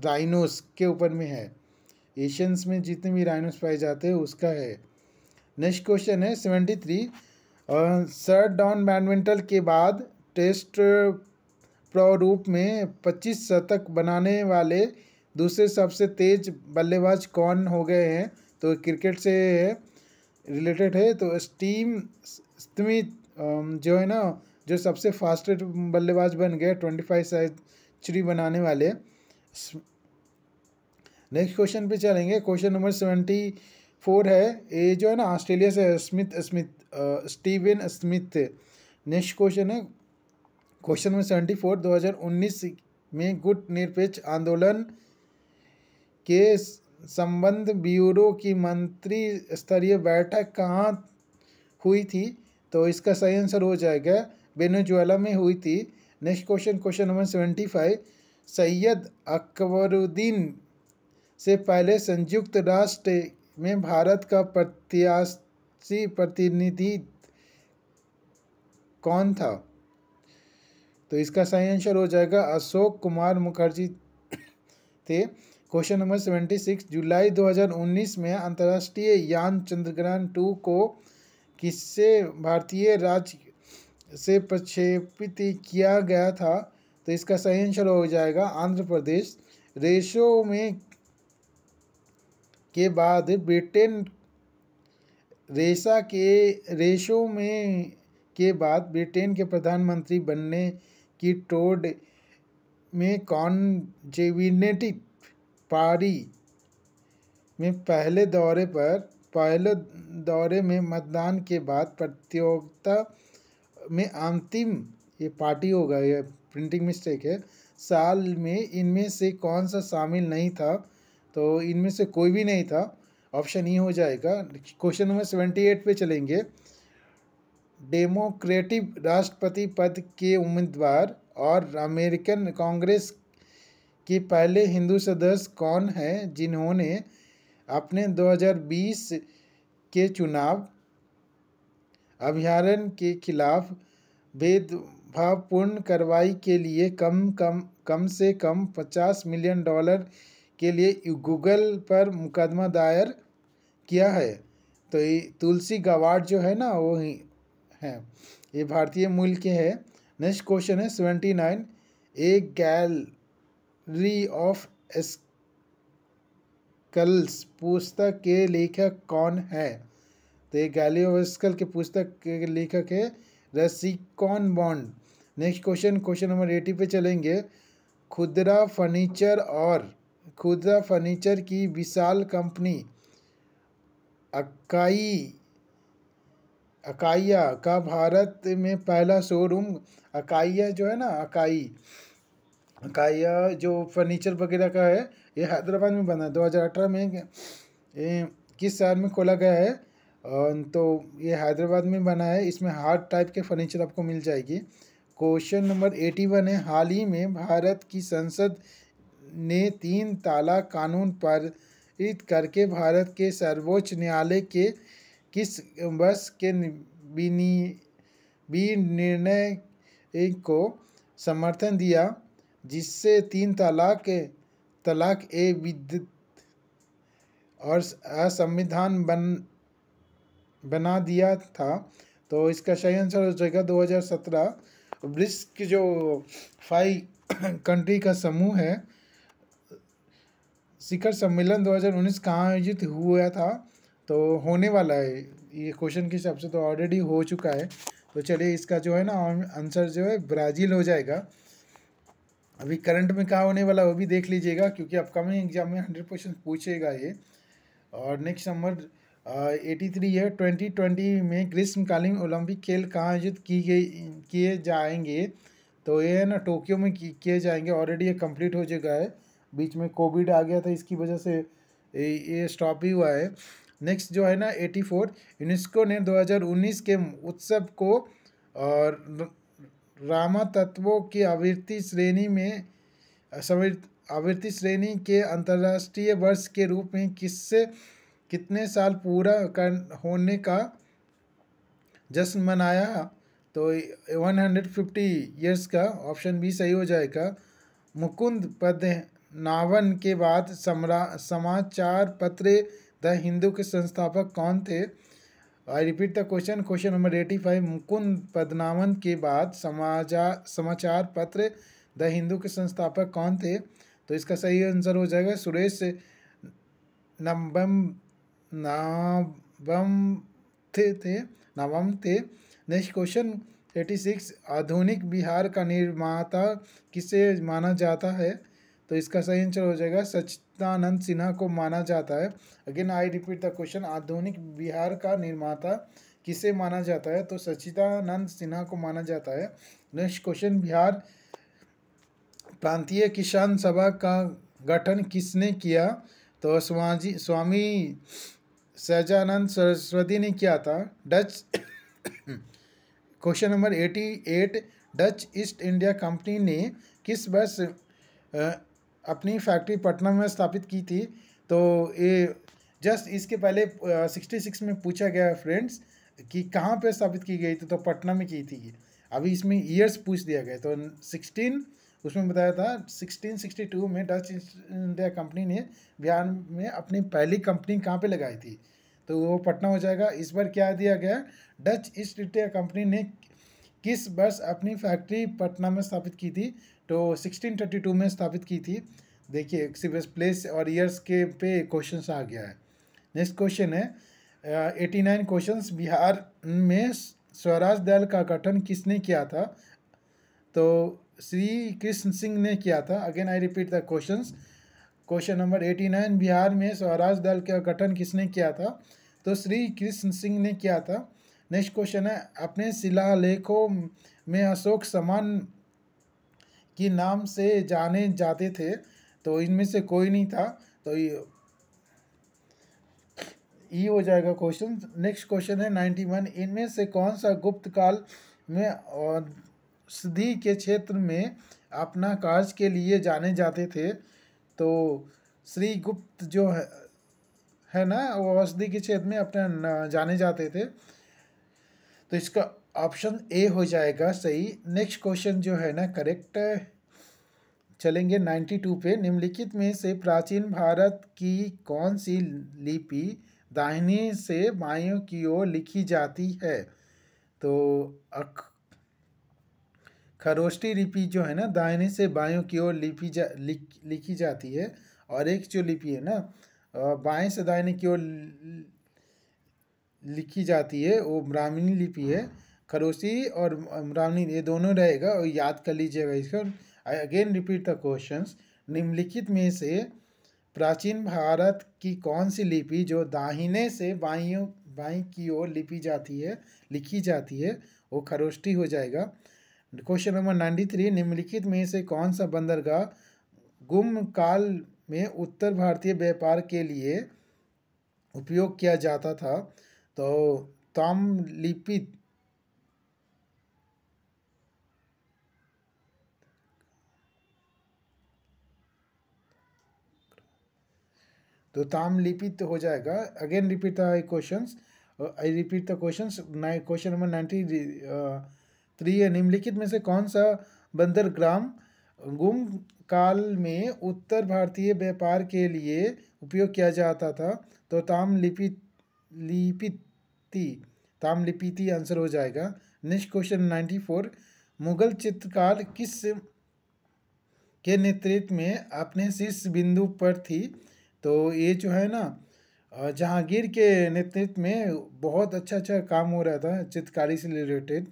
rhinos के ऊपर में है एशियंस में जितने भी राइनोस पाए जाते हैं उसका है नेक्स्ट क्वेश्चन है seventy three sir Don badminton के बाद टेस्ट रूप में पच्चीस शतक बनाने वाले दूसरे सबसे तेज बल्लेबाज कौन हो गए हैं तो क्रिकेट से है रिलेटेड है तो स्टीम स्मिथ जो है ना जो सबसे फास्टेस्ट बल्लेबाज बन गए ट्वेंटी फाइव सेंचुरी बनाने वाले नेक्स्ट क्वेश्चन पे चलेंगे क्वेश्चन नंबर सेवेंटी फोर है ये जो है ना ऑस्ट्रेलिया से Smith Smith Steven Smith next question है क्वेश्चन नंबर सेवेंटी फोर दो हज़ार उन्नीस में गुट निरपेक्ष आंदोलन के संबंध ब्यूरो की मंत्री स्तरीय बैठक कहाँ हुई थी तो इसका सही आंसर हो जाएगा वेनेजुएला में हुई थी next question question number seventy five Syed Akbaruddin से पहले संयुक्त राष्ट्र में भारत का प्रत्याशी प्रतिनिधि कौन था तो इसका सही आंसर हो जाएगा अशोक कुमार मुखर्जी थे क्वेश्चन नंबर सेवेंटी सिक्स जुलाई दो हज़ार उन्नीस में अंतर्राष्ट्रीय यान चंद्रग्रहण टू को किससे भारतीय राज्य से प्रक्षेपित किया गया था तो इसका सही आंसर हो जाएगा आंध्र प्रदेश रेशो में के बाद ब्रिटेन रेशा के रेशो में के बाद ब्रिटेन के प्रधानमंत्री बनने की टोड में कॉन्जेविनेटिक पारी में पहले दौरे पर पहले दौरे में मतदान के बाद प्रतियोगिता में अंतिम ये पार्टी होगा ये प्रिंटिंग मिस्टेक है साल में इनमें से कौन सा शामिल नहीं था तो इनमें से कोई भी नहीं था ऑप्शन ई e हो जाएगा क्वेश्चन नंबर सेवेंटी एट पे चलेंगे डेमोक्रेटिक राष्ट्रपति पद के उम्मीदवार और अमेरिकन कांग्रेस कि पहले हिंदू सदस्य कौन हैं जिन्होंने अपने 2020 के चुनाव अभ्यारण के खिलाफ भेदभावपूर्ण कार्रवाई के लिए कम कम कम से कम 50 मिलियन डॉलर के लिए गूगल पर मुकदमा दायर किया है तो ये तुलसी गवाड़ जो है ना वो ही है ये भारतीय मूल के है नेक्स्ट क्वेश्चन है seventy nine a gallery of एस्कल्स पुस्तक के लेखक कौन है तो ये ऑफ एस्कल के पुस्तक के लेखक है Ruskin Bond next question question number eighty पे चलेंगे खुदरा फर्नीचर और खुदरा फर्नीचर की विशाल कंपनी अकाई अकाइया का भारत में पहला शोरूम अकाइया जो है ना अकाई का यह जो फर्नीचर वगैरह का है ये हैदराबाद में बना है दो हज़ार अठारह में ये किस साल में खोला गया है तो ये हैदराबाद में बना है इसमें हार्ड टाइप के फर्नीचर आपको मिल जाएगी क्वेश्चन नंबर एटी वन है हाल ही में भारत की संसद ने तीन ताला कानून पारित करके भारत के सर्वोच्च न्यायालय के किस वर्ष के भी निर्णय को समर्थन दिया जिससे तीन तलाक तलाक ए विद्युत और असंविधान बन बना दिया था तो इसका सही आंसर हो जाएगा दो हज़ार सत्रह ब्रिस्क जो फाइव कंट्री का समूह है शिखर सम्मेलन 2019 कहाँ आयोजित हुआ था तो होने वाला है ये क्वेश्चन के हिसाब से तो ऑलरेडी हो चुका है तो चलिए इसका जो है ना आंसर जो है ब्राज़ील हो जाएगा अभी करंट में क्या होने वाला है वो भी देख लीजिएगा क्योंकि अपकमिंग एग्जाम में हंड्रेड परसेंट पूछेगा ये और नेक्स्ट नंबर एटी थ्री है ट्वेंटी ट्वेंटी में ग्रीष्मकालीन ओलंपिक खेल कहाँ आयोजित की गई किए जाएंगे तो ये है ना टोक्यो में किए जाएंगे ऑलरेडी ये कंप्लीट हो चुका है बीच में कोविड आ गया था इसकी वजह से ये स्टॉप ही हुआ है नेक्स्ट जो है ना एटी फोर यूनेस्को ने दो हज़ार उन्नीस के उत्सव को और रामा तत्वों की आवृत्ति श्रेणी में आवृत्ति श्रेणी के अंतर्राष्ट्रीय वर्ष के रूप में किससे कितने साल पूरा कर होने का जश्न मनाया तो वन हंड्रेड फिफ्टी ईयर्स का ऑप्शन बी सही हो जाएगा मुकुंद नावन के बाद समरा समाचार पत्र द हिंदू के संस्थापक कौन थे I repeat the question question number eighty five Mukund पदनामन के बाद समाजा समाचार पत्र द हिंदू के संस्थापक कौन थे तो इसका सही आंसर हो जाएगा सुरेश नवम नवम थे थे नवम थे नेक्स्ट क्वेश्चन एटी सिक्स आधुनिक बिहार का निर्माता किसे माना जाता है तो इसका सही आंसर हो जाएगा सच सच्चिदानंद सिन्हा को माना जाता है again I repeat the question आधुनिक बिहार का निर्माता किसे माना जाता है तो सच्चिदानंद सिन्हा को माना जाता है नेक्स्ट क्वेश्चन बिहार प्रांतीय किसान सभा का गठन किसने किया तो स्वाजी स्वामी सहजानंद सरस्वती ने किया था Dutch question number eighty eight Dutch East India company ने किस वर्ष अपनी फैक्ट्री पटना में स्थापित की थी तो ये जस्ट इसके पहले सिक्सटी सिक्स में पूछा गया फ्रेंड्स कि कहाँ पे स्थापित की गई थी तो पटना में की थी अभी इसमें ईयर्स पूछ दिया गया तो सिक्सटीन उसमें बताया था सिक्सटीन सिक्सटी टू में डच इंडिया कंपनी ने बिहार में अपनी पहली कंपनी कहाँ पे लगाई थी तो वो पटना हो जाएगा इस बार क्या दिया गया डच ईस्ट इंडिया कंपनी ने किस वर्ष अपनी फैक्ट्री पटना में स्थापित की थी तो 1632 में स्थापित की थी देखिए एक्सिबस प्लेस और ईयर्स के पे क्वेश्चन आ गया है नेक्स्ट क्वेश्चन है एटी नाइन क्वेश्चन बिहार में स्वराज दल का गठन किसने किया था तो श्री कृष्ण सिंह ने किया था again I repeat the question question number eighty nine Bihar में स्वराज दल का गठन किसने किया था तो श्री कृष्ण सिंह ने किया था नेक्स्ट क्वेश्चन है अपने शिलालेखों में अशोक समान के नाम से जाने जाते थे तो इनमें से कोई नहीं था तो ये ये हो जाएगा क्वेश्चन नेक्स्ट क्वेश्चन है नाइन्टी वन इनमें से कौन सा गुप्त काल में औषधि के क्षेत्र में अपना कार्य के लिए जाने जाते थे तो श्री गुप्त जो है है ना वो औषधि के क्षेत्र में अपना जाने जाते थे तो इसका ऑप्शन ए हो जाएगा सही नेक्स्ट क्वेश्चन जो है ना करेक्ट चलेंगे नाइन्टी टू पे निम्नलिखित में से प्राचीन भारत की कौन सी लिपि दाहिने से बायों की ओर लिखी जाती है तो अख खरोष्टी लिपि जो है ना दाहिने से बायों की ओर लिपि जा लिख लिखी जाती है और एक जो लिपि है ना बाएं से दाहिने की ओर लिखी जाती है वो ब्राह्मणी लिपि है खरोसी और अमरावनी ये दोनों रहेगा और याद कर लीजिएगा इसको I again repeat the question निम्नलिखित में से प्राचीन भारत की कौन सी लिपि जो दाहिने से बाई बाई की ओर लिपि जाती है लिखी जाती है वो खरोष्टी हो जाएगा क्वेश्चन नंबर नाइन्टी थ्री निम्नलिखित में से कौन सा बंदरगाह गुम काल में उत्तर भारतीय व्यापार के लिए उपयोग किया जाता था तो लिपित तो ताम लिपित हो जाएगा again repeat the question I repeat the question question number ninety three है निम्नलिखित में से कौन सा बंदर ग्राम गुम काल में उत्तर भारतीय व्यापार के लिए उपयोग किया जाता था तो ताम लिपित लिपिति ताम लिपिति आंसर हो जाएगा next question ninety four Mughal चित्रकार किस के नेतृत्व में अपने शीर्ष बिंदु पर थी तो ये जो है ना जहांगीर के नेतृत्व में बहुत अच्छा अच्छा काम हो रहा था चित्रकारी से रिलेटेड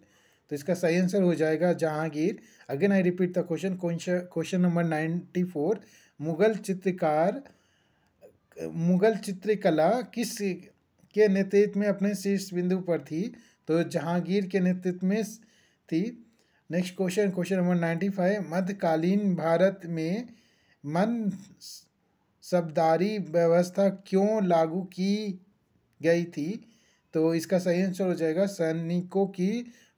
तो इसका सही आंसर हो जाएगा Jahangir again I repeat the question question number ninety four Mughal चित्रकार मुगल चित्रकला किस के नेतृत्व में अपने शीर्ष बिंदु पर थी तो जहांगीर के नेतृत्व में थी next question question number ninety five मध्यकालीन भारत में मन शब्दारी व्यवस्था क्यों लागू की गई थी तो इसका सही आंसर हो जाएगा सैनिकों की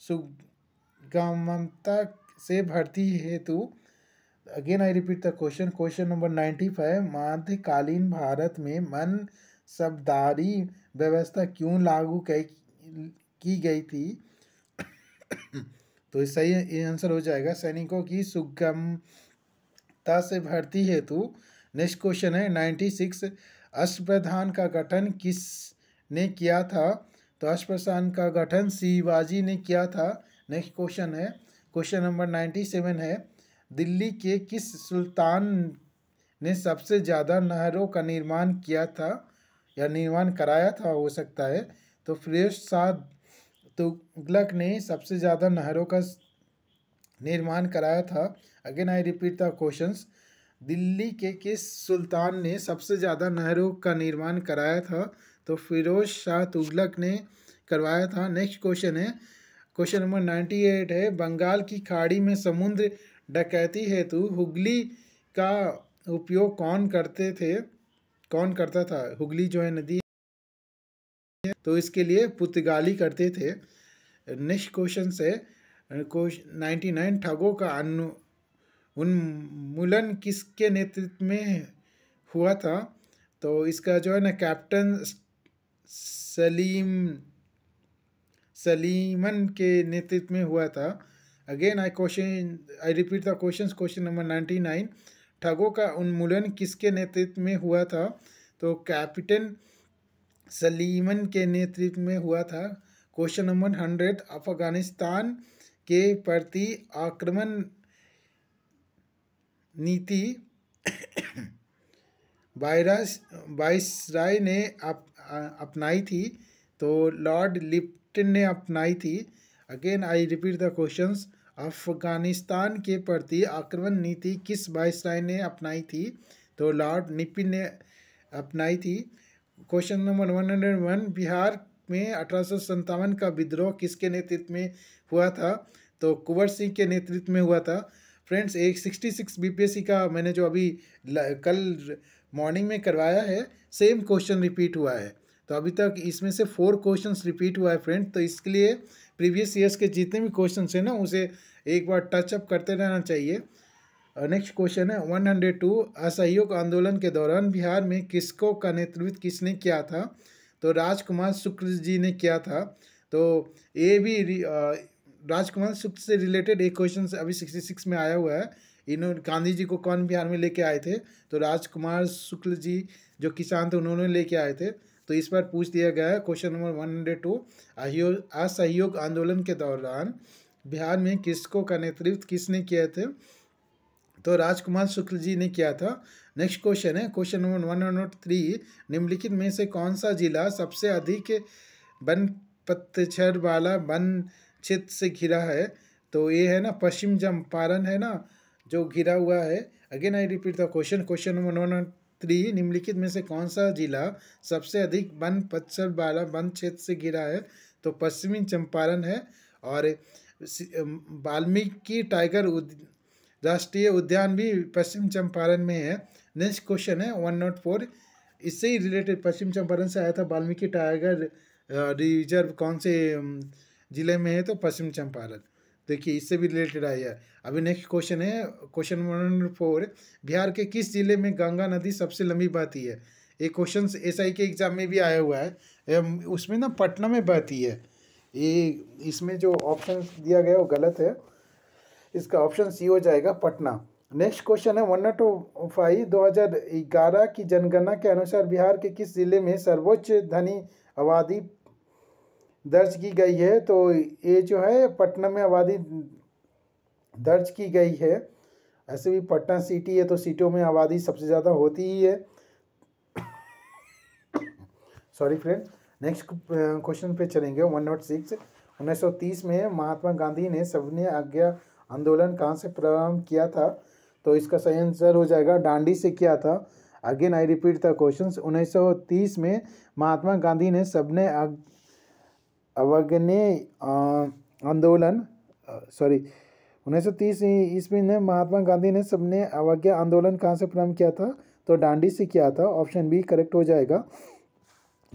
सुगमता से भर्ती हेतु again I repeat the question question number ninety five मध्यकालीन भारत में मन शब्दारी व्यवस्था क्यों लागू की गई थी तो सही आंसर हो जाएगा सैनिकों की सुगमता से भर्ती हेतु नेक्स्ट क्वेश्चन है नाइन्टी सिक्स अष्टप्रधान का गठन किस ने किया था तो अष्टप्रधान का गठन शिवाजी ने किया था नेक्स्ट क्वेश्चन है क्वेश्चन नंबर नाइन्टी सेवन है दिल्ली के किस सुल्तान ने सबसे ज़्यादा नहरों का निर्माण किया था या निर्माण कराया था हो सकता है तो फिरोज शाह तुगलक ने सबसे ज़्यादा नहरों का निर्माण कराया था again I repeat the questions Delhi के किस सुल्तान ने सबसे ज़्यादा नहरों का निर्माण कराया था तो फिरोज शाह तुगलक ने करवाया था नेक्स्ट क्वेश्चन है क्वेश्चन नंबर नाइन्टी एट है बंगाल की खाड़ी में समुद्र डकैती हेतु हुगली का उपयोग कौन करते थे कौन करता था हुगली जो है नदी तो इसके लिए पुर्तगाली करते थे नेक्स्ट क्वेश्चन से क्वेश्चन नाइन्टी नाइन ठगों का अनु उन मुलन किसके नेतृत्व में हुआ था तो इसका जो है ना कैप्टन सलीम सलीमन के नेतृत्व में हुआ था again I question I repeat the question question number ninety nine ठगों का उन्मूलन किसके नेतृत्व में हुआ था तो कैप्टन सलीमन के नेतृत्व में हुआ था क्वेश्चन नंबर हंड्रेड अफगानिस्तान के प्रति आक्रमण नीति वायरस राय ने अप, अपनाई थी तो लॉर्ड लिप्टन ने अपनाई थी again I repeat the question Afghanistan के प्रति आक्रमण नीति किस राय ने अपनाई थी तो लॉर्ड निपिन ने अपनाई थी question number one hundred one Bihar में अठारह का विद्रोह किसके नेतृत्व में हुआ था तो कुंवर सिंह के नेतृत्व में हुआ था फ्रेंड्स एक सिक्सटी सिक्स सी का मैंने जो अभी कल मॉर्निंग में करवाया है सेम क्वेश्चन रिपीट हुआ है तो अभी तक इसमें से फोर क्वेश्चन रिपीट हुआ है फ्रेंड तो इसके लिए प्रीवियस ईयर्स के जितने भी क्वेश्चन हैं ना उसे एक बार टचअप करते रहना चाहिए नेक्स्ट क्वेश्चन है वन हंड्रेड टू असहयोग आंदोलन के दौरान बिहार में किसको का नेतृत्व किसने किया था तो राजकुमार शुक्ल जी ने किया था तो ये भी राजकुमार शुक्ल से रिलेटेड एक क्वेश्चन अभी सिक्सटी सिक्स में आया हुआ है इन्होंने गांधी जी को कौन बिहार में लेके आए थे तो राजकुमार शुक्ल जी जो किसान थे उन्होंने लेके आए थे तो इस बार पूछ दिया गया है question number one hundred two असहयोग आंदोलन के दौरान बिहार में किसको का नेतृत्व किसने किया थे तो राजकुमार शुक्ल जी ने किया था नेक्स्ट क्वेश्चन है question number one hundred three निम्नलिखित में से कौन सा जिला सबसे अधिक वन पतझड़ वाला वन बन क्षेत्र से घिरा है तो ये है ना पश्चिम चंपारण है ना जो घिरा हुआ है again I repeat the question question number one three निम्नलिखित में से कौन सा जिला सबसे अधिक वन पत्थर बाला वन क्षेत्र से घिरा है तो पश्चिमी चंपारण है और वाल्मीकि टाइगर उद, राष्ट्रीय उद्यान भी पश्चिम चंपारण में है नेक्स्ट क्वेश्चन है वन नॉट फोर इससे ही रिलेटेड पश्चिम चंपारण से आया था वाल्मीकि टाइगर रिजर्व कौन से जिले में है तो पश्चिम चंपारण देखिए इससे भी रिलेटेड आया अभी नेक्स्ट क्वेश्चन है क्वेश्चन नंबर फोर बिहार के किस जिले में गंगा नदी सबसे लंबी बहती है ये क्वेश्चन एस के एग्जाम में भी आया हुआ है उसमें ना पटना में बहती है ये इसमें जो ऑप्शन दिया गया वो गलत है इसका ऑप्शन सी हो जाएगा पटना नेक्स्ट क्वेश्चन है वन नाट फाइव दो हज़ार ग्यारह की जनगणना के अनुसार बिहार के किस जिले में सर्वोच्च धनी आबादी दर्ज की गई है तो ये जो है पटना में आबादी दर्ज की गई है ऐसे भी पटना सिटी है तो सिटियों में आबादी सबसे ज़्यादा होती ही है सॉरी फ्रेंड नेक्स्ट क्वेश्चन पे चलेंगे वन नॉट सिक्स उन्नीस सौ तीस में महात्मा गांधी ने सबने आज्ञा आंदोलन कहाँ से प्रारंभ किया था तो इसका सही आंसर हो जाएगा डांडी से किया था again I repeat the question उन्नीस सौ तीस में महात्मा गांधी ने सबने अवगने आंदोलन सॉरी उन्नीस सौ तीस ईस्वी में महात्मा गांधी ने सबने अवज्ञा आंदोलन कहाँ से प्रारंभ किया था तो डांडी से किया था ऑप्शन बी करेक्ट हो जाएगा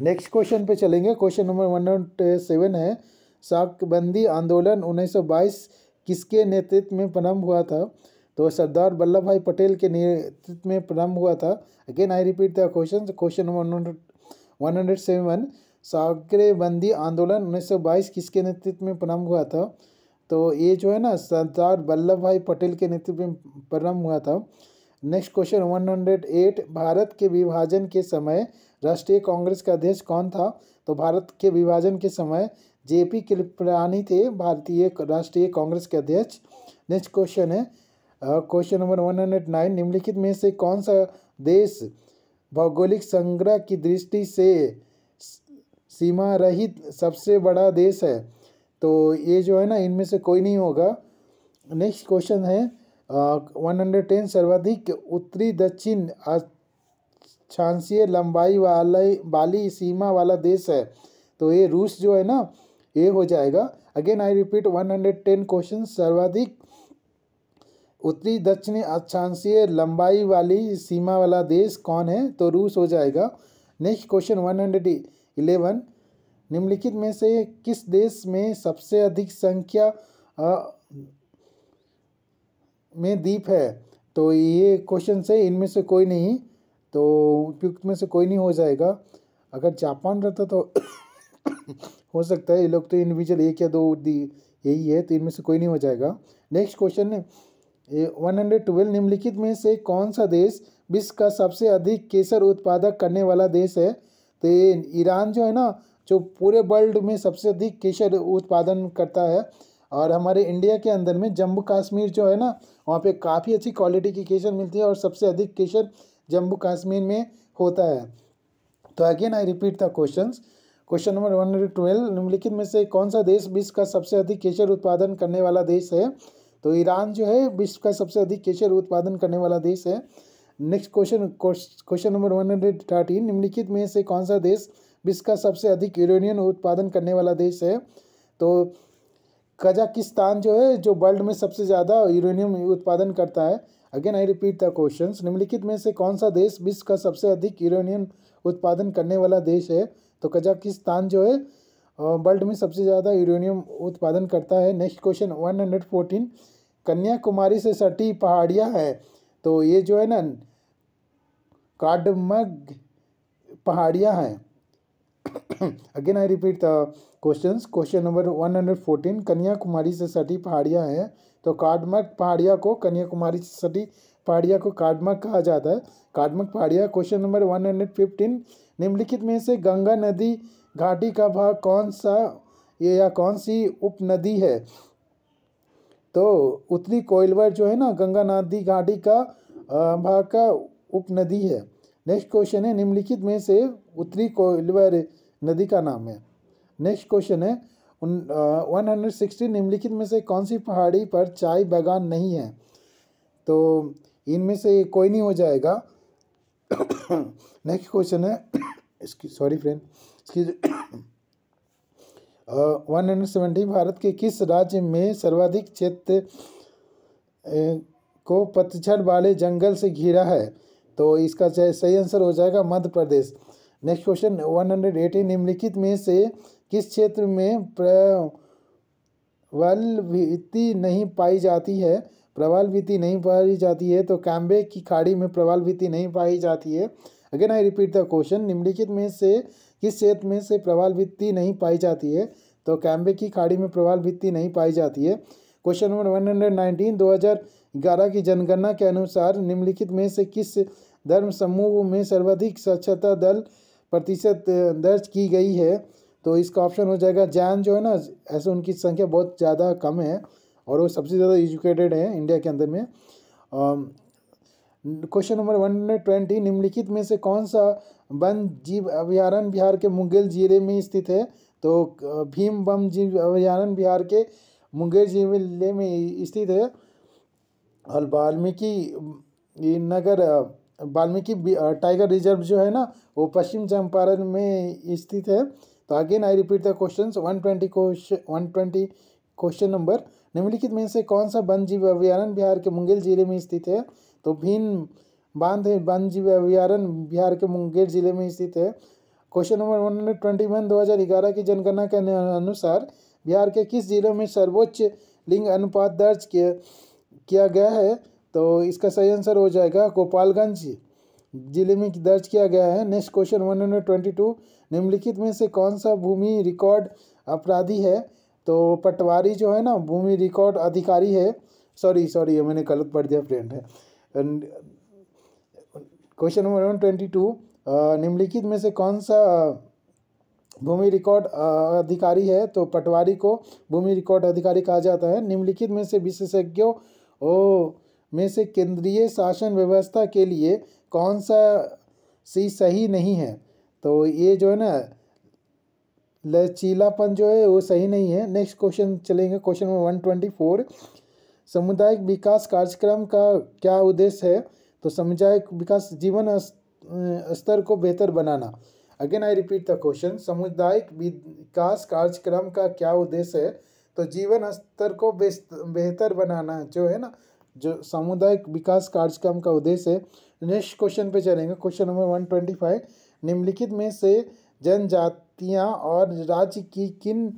नेक्स्ट क्वेश्चन पे चलेंगे question number one not seven है साकबंदी आंदोलन 1922 किसके नेतृत्व में प्रारंभ हुआ था तो सरदार वल्लभ भाई पटेल के नेतृत्व में प्रारंभ हुआ था again I repeat the question question number one hundred seven बंदी आंदोलन 1922 किसके नेतृत्व में प्रारंभ हुआ था तो ये जो है ना सरदार वल्लभ भाई पटेल के नेतृत्व में प्रारंभ हुआ था नेक्स्ट क्वेश्चन 108 भारत के विभाजन के समय राष्ट्रीय कांग्रेस का अध्यक्ष कौन था तो भारत के विभाजन के समय जेपी कृपरानी थे भारतीय राष्ट्रीय कांग्रेस के अध्यक्ष नेक्स्ट क्वेश्चन है question number one hundred nine निम्नलिखित में से कौन सा देश भौगोलिक संग्रह की दृष्टि से सीमा रहित सबसे बड़ा देश है तो ये जो है ना इनमें से कोई नहीं होगा नेक्स्ट क्वेश्चन है वन हंड्रेड टेन सर्वाधिक उत्तरी दक्षिण छांसीय लंबाई वाले वाली सीमा वाला देश है तो ये रूस जो है ना ये हो जाएगा again I repeat one hundred ten question सर्वाधिक उत्तरी दक्षिण अक्षांशीय लंबाई वाली सीमा वाला देश कौन है तो रूस हो जाएगा next question one hundred eleven निम्नलिखित में से किस देश में सबसे अधिक संख्या आ, में द्वीप है तो ये क्वेश्चन से इनमें से कोई नहीं तो उपयुक्त में से कोई नहीं हो जाएगा अगर जापान रहता तो हो सकता है ये लोग तो इंडिविजुअल एक या दो यही है तो इनमें से कोई नहीं हो जाएगा नेक्स्ट क्वेश्चन है वन हंड्रेड ट्वेल्व निम्नलिखित में से कौन सा देश विश्व का सबसे अधिक केसर उत्पादक करने वाला देश है तो ये ईरान जो है ना जो पूरे वर्ल्ड में सबसे अधिक केसर उत्पादन करता है और हमारे इंडिया के अंदर में जम्मू कश्मीर जो है ना वहाँ पे काफ़ी अच्छी क्वालिटी की केसर मिलती है और सबसे अधिक केसर जम्मू कश्मीर में होता है तो again I repeat the question question number one hundred twelve निम्नलिखित में से कौन सा देश विश्व का सबसे अधिक केसर उत्पादन करने वाला देश है तो ईरान जो है विश्व का सबसे अधिक केसर उत्पादन करने वाला देश है next question question number one hundred thirteen निम्नलिखित में से कौन सा देश विश्व का सबसे अधिक यूरेनियम उत्पादन करने वाला देश है तो कजाकिस्तान जो है जो वर्ल्ड में सबसे ज़्यादा यूरेनियम उत्पादन करता है again I repeat the question निम्नलिखित में से कौन सा देश विश्व का सबसे अधिक यूरेनियम उत्पादन करने वाला देश है तो कजाकिस्तान जो है वर्ल्ड में सबसे ज़्यादा यूरेनियम उत्पादन करता है next question one hundred fourteen Kanyakumari से सटी पहाड़ियाँ है तो ये जो है ना काडमग पहाड़ियाँ हैं again I repeat the question question number one hundred fourteen Kanyakumari से सटी पहाड़ियाँ हैं तो काडमक पहाड़िया को कन्याकुमारी से सटी पहाड़िया को काडमक कहा जाता है काडमक पहाड़िया question number one hundred fifteen निम्नलिखित में से गंगा नदी घाटी का भाग कौन सा या कौन सी उप नदी है तो उत्तरी कोयलवर जो है ना गंगा नदी घाटी का भाग का उप नदी है नेक्स्ट क्वेश्चन है निम्नलिखित में से उत्तरी कोलवर नदी का नाम है नेक्स्ट क्वेश्चन है वन हंड्रेड सिक्सटी निम्नलिखित में से कौन सी पहाड़ी पर चाय बागान नहीं है तो इनमें से कोई नहीं हो जाएगा नेक्स्ट क्वेश्चन है इसकी सॉरी फ्रेंड इसकी वन हंड्रेड सेवेंटी भारत के किस राज्य में सर्वाधिक क्षेत्र को पतझड़ वाले जंगल से घिरा है तो इसका सही आंसर हो जाएगा Madhya Pradesh next question one hundred eighteen निम्नलिखित में से किस क्षेत्र में प्रबल भीति नहीं पाई जाती है प्रबल भीति नहीं पाई जाती है तो कैम्बे की खाड़ी में प्रबल भीति नहीं पाई जाती है again I repeat the question निम्नलिखित में से किस क्षेत्र में से प्रबल भीति नहीं पाई जाती है तो कैम्बे की खाड़ी में प्रबल भीति नहीं पाई जाती है question number one hundred nineteen दो हज़ार ग्यारह की जनगणना के अनुसार निम्नलिखित में से किस धर्म समूह में सर्वाधिक साक्षरता दल प्रतिशत दर्ज की गई है तो इसका ऑप्शन हो जाएगा जैन जो है ना ऐसे उनकी संख्या बहुत ज़्यादा कम है और वो सबसे ज़्यादा एजुकेटेड है इंडिया के अंदर में क्वेश्चन नंबर वन ट्वेंटी निम्नलिखित में से कौन सा वन जीव अभ्यारण्य बिहार के मुंगेर जिले में स्थित है तो भीम बम जीव अभ्यारण्य बिहार के मुंगेर जिले में स्थित है और वाल्मीकि नगर वाल्मीकि टाइगर रिजर्व जो है ना वो पश्चिम चंपारण में स्थित है तो again I repeat the question one twenty question one twenty question number निम्नलिखित में से कौन सा वन जीव अभ्यारण बिहार के मुंगेर जिले में स्थित है तो भीन बांध है वन जीव अभ्यारण बिहार के मुंगेर जिले में स्थित है question number one hundred twenty one दो हज़ार ग्यारह की जनगणना के अनुसार बिहार के किस जिले में सर्वोच्च लिंग अनुपात दर्ज किया किया गया है तो इसका सही आंसर हो जाएगा गोपालगंज जिले में दर्ज किया गया है next question one hundred twenty two निम्नलिखित में से कौन सा भूमि रिकॉर्ड अपराधी है तो पटवारी जो है ना भूमि रिकॉर्ड अधिकारी है सॉरी सॉरी मैंने गलत पढ़ दिया फ्रेंड है question number one twenty two निम्नलिखित में से कौन सा भूमि रिकॉर्ड अधिकारी है तो पटवारी को भूमि रिकॉर्ड अधिकारी कहा जाता है निम्नलिखित में से विशेषज्ञों ओ में से केंद्रीय शासन व्यवस्था के लिए कौन सा सी सही नहीं है तो ये जो है ना लचीलापन जो है वो सही नहीं है नेक्स्ट क्वेश्चन चलेंगे question number one twenty four सामुदायिक विकास कार्यक्रम का क्या उद्देश्य है तो सामुदायिक विकास जीवन स्तर को बेहतर बनाना again I repeat the question सामुदायिक विकास कार्यक्रम का क्या उद्देश्य है तो जीवन स्तर को बेहतर बनाना जो है ना जो सामुदायिक विकास कार्यक्रम का उद्देश्य है नेक्स्ट क्वेश्चन पे चलेंगे question number one twenty five निम्नलिखित में से जनजातियाँ और राज्य की किन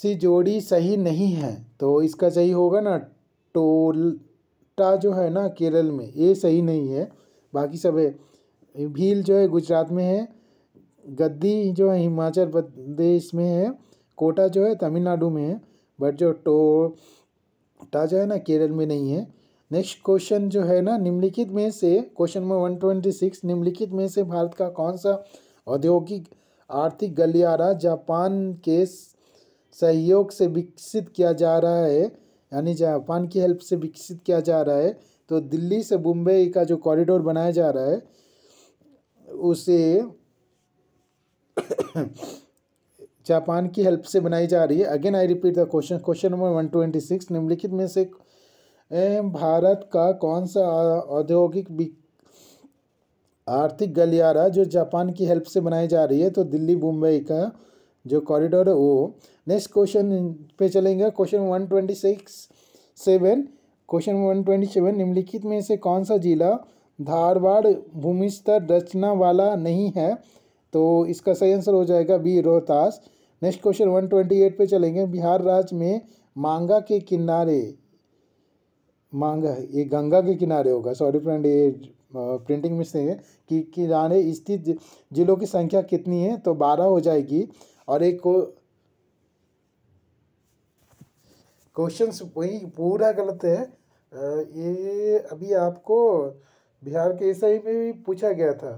सी जोड़ी सही नहीं है तो इसका सही होगा ना टोलटा जो है ना केरल में ये सही नहीं है बाकी सब है भील जो है गुजरात में है गद्दी जो है हिमाचल प्रदेश में है कोटा जो है तमिलनाडु में है बट जो टो ताज़ा जाए ना केरल में नहीं है नेक्स्ट क्वेश्चन जो है ना निम्नलिखित में से question number one twenty six निम्नलिखित में से भारत का कौन सा औद्योगिक आर्थिक गलियारा जापान के सहयोग से विकसित किया जा रहा है यानी जापान की हेल्प से विकसित किया जा रहा है तो दिल्ली से मुंबई का जो कॉरिडोर बनाया जा रहा है उसे जापान की हेल्प से बनाई जा रही है again I repeat the question question number one twenty six निम्नलिखित में से भारत का कौन सा औद्योगिक आर्थिक गलियारा जो जापान की हेल्प से बनाई जा रही है तो दिल्ली मुंबई का जो कॉरिडोर है वो नेक्स्ट क्वेश्चन पे चलेंगे question one twenty six seven question one twenty seven निम्नलिखित में से कौन सा जिला धारवाड़ भूमिस्तर रचना वाला नहीं है तो इसका सही आंसर हो जाएगा B Rohtas next question one twenty eight पर चलेंगे बिहार राज्य में मांगा के किनारे मांगा ये गंगा के किनारे होगा सॉरी फ्रेंड ये प्रिंटिंग में से कि किनारे स्थित जिलों की संख्या कितनी है तो बारह हो जाएगी और एक क्वेश्चन वही पूरा गलत है ये अभी आपको बिहार के ऐसा ही में भी पूछा गया था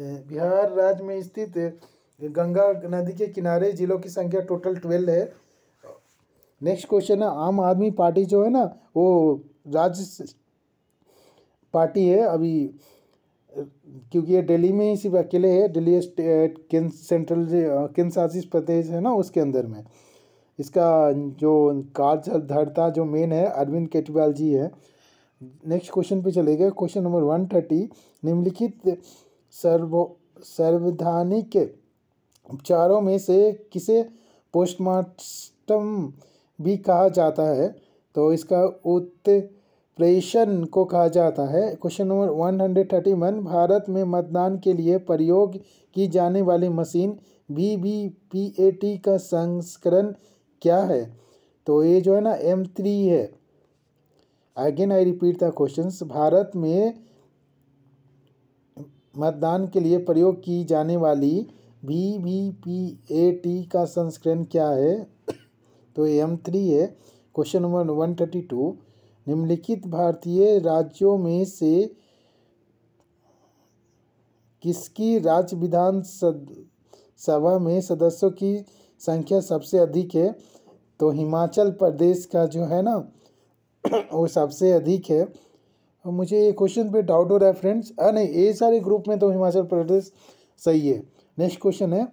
बिहार राज्य में स्थित गंगा नदी के किनारे जिलों की संख्या टोटल ट्वेल्व है नेक्स्ट क्वेश्चन है आम आदमी पार्टी जो है ना वो राज्य पार्टी है अभी क्योंकि ये दिल्ली में ही सिर्फ अकेले है दिल्ली स्टेट सेंट्रल केंद्र शासित प्रदेश है ना उसके अंदर में इसका जो कार्यधरता जो मेन है अरविंद केजरीवाल जी है नेक्स्ट क्वेश्चन पे चले गए क्वेश्चन नंबर वन थर्टी निम्नलिखित सर्व संवैधानिक उपचारों में से किसे पोस्टमार्टम भी कहा जाता है तो इसका उत्प्रेषण को कहा जाता है question number one hundred thirty one Bharat में मतदान के लिए प्रयोग की जाने वाली machine B B P A T का संस्करण क्या है तो ये जो है ना एम थ्री है again I repeat the questions Bharat में मतदान के लिए प्रयोग की जाने वाली B V P A T का संस्करण क्या है तो एम थ्री है question number one thirty two निम्नलिखित भारतीय राज्यों में से किसकी राज्य विधान सभा में सदस्यों की संख्या सबसे अधिक है तो हिमाचल प्रदेश का जो है ना वो सबसे अधिक है और मुझे ये क्वेश्चन पे डाउट हो रहा है फ्रेंड्स अरे ये सारे ग्रुप में तो हिमाचल प्रदेश सही है नेक्स्ट क्वेश्चन है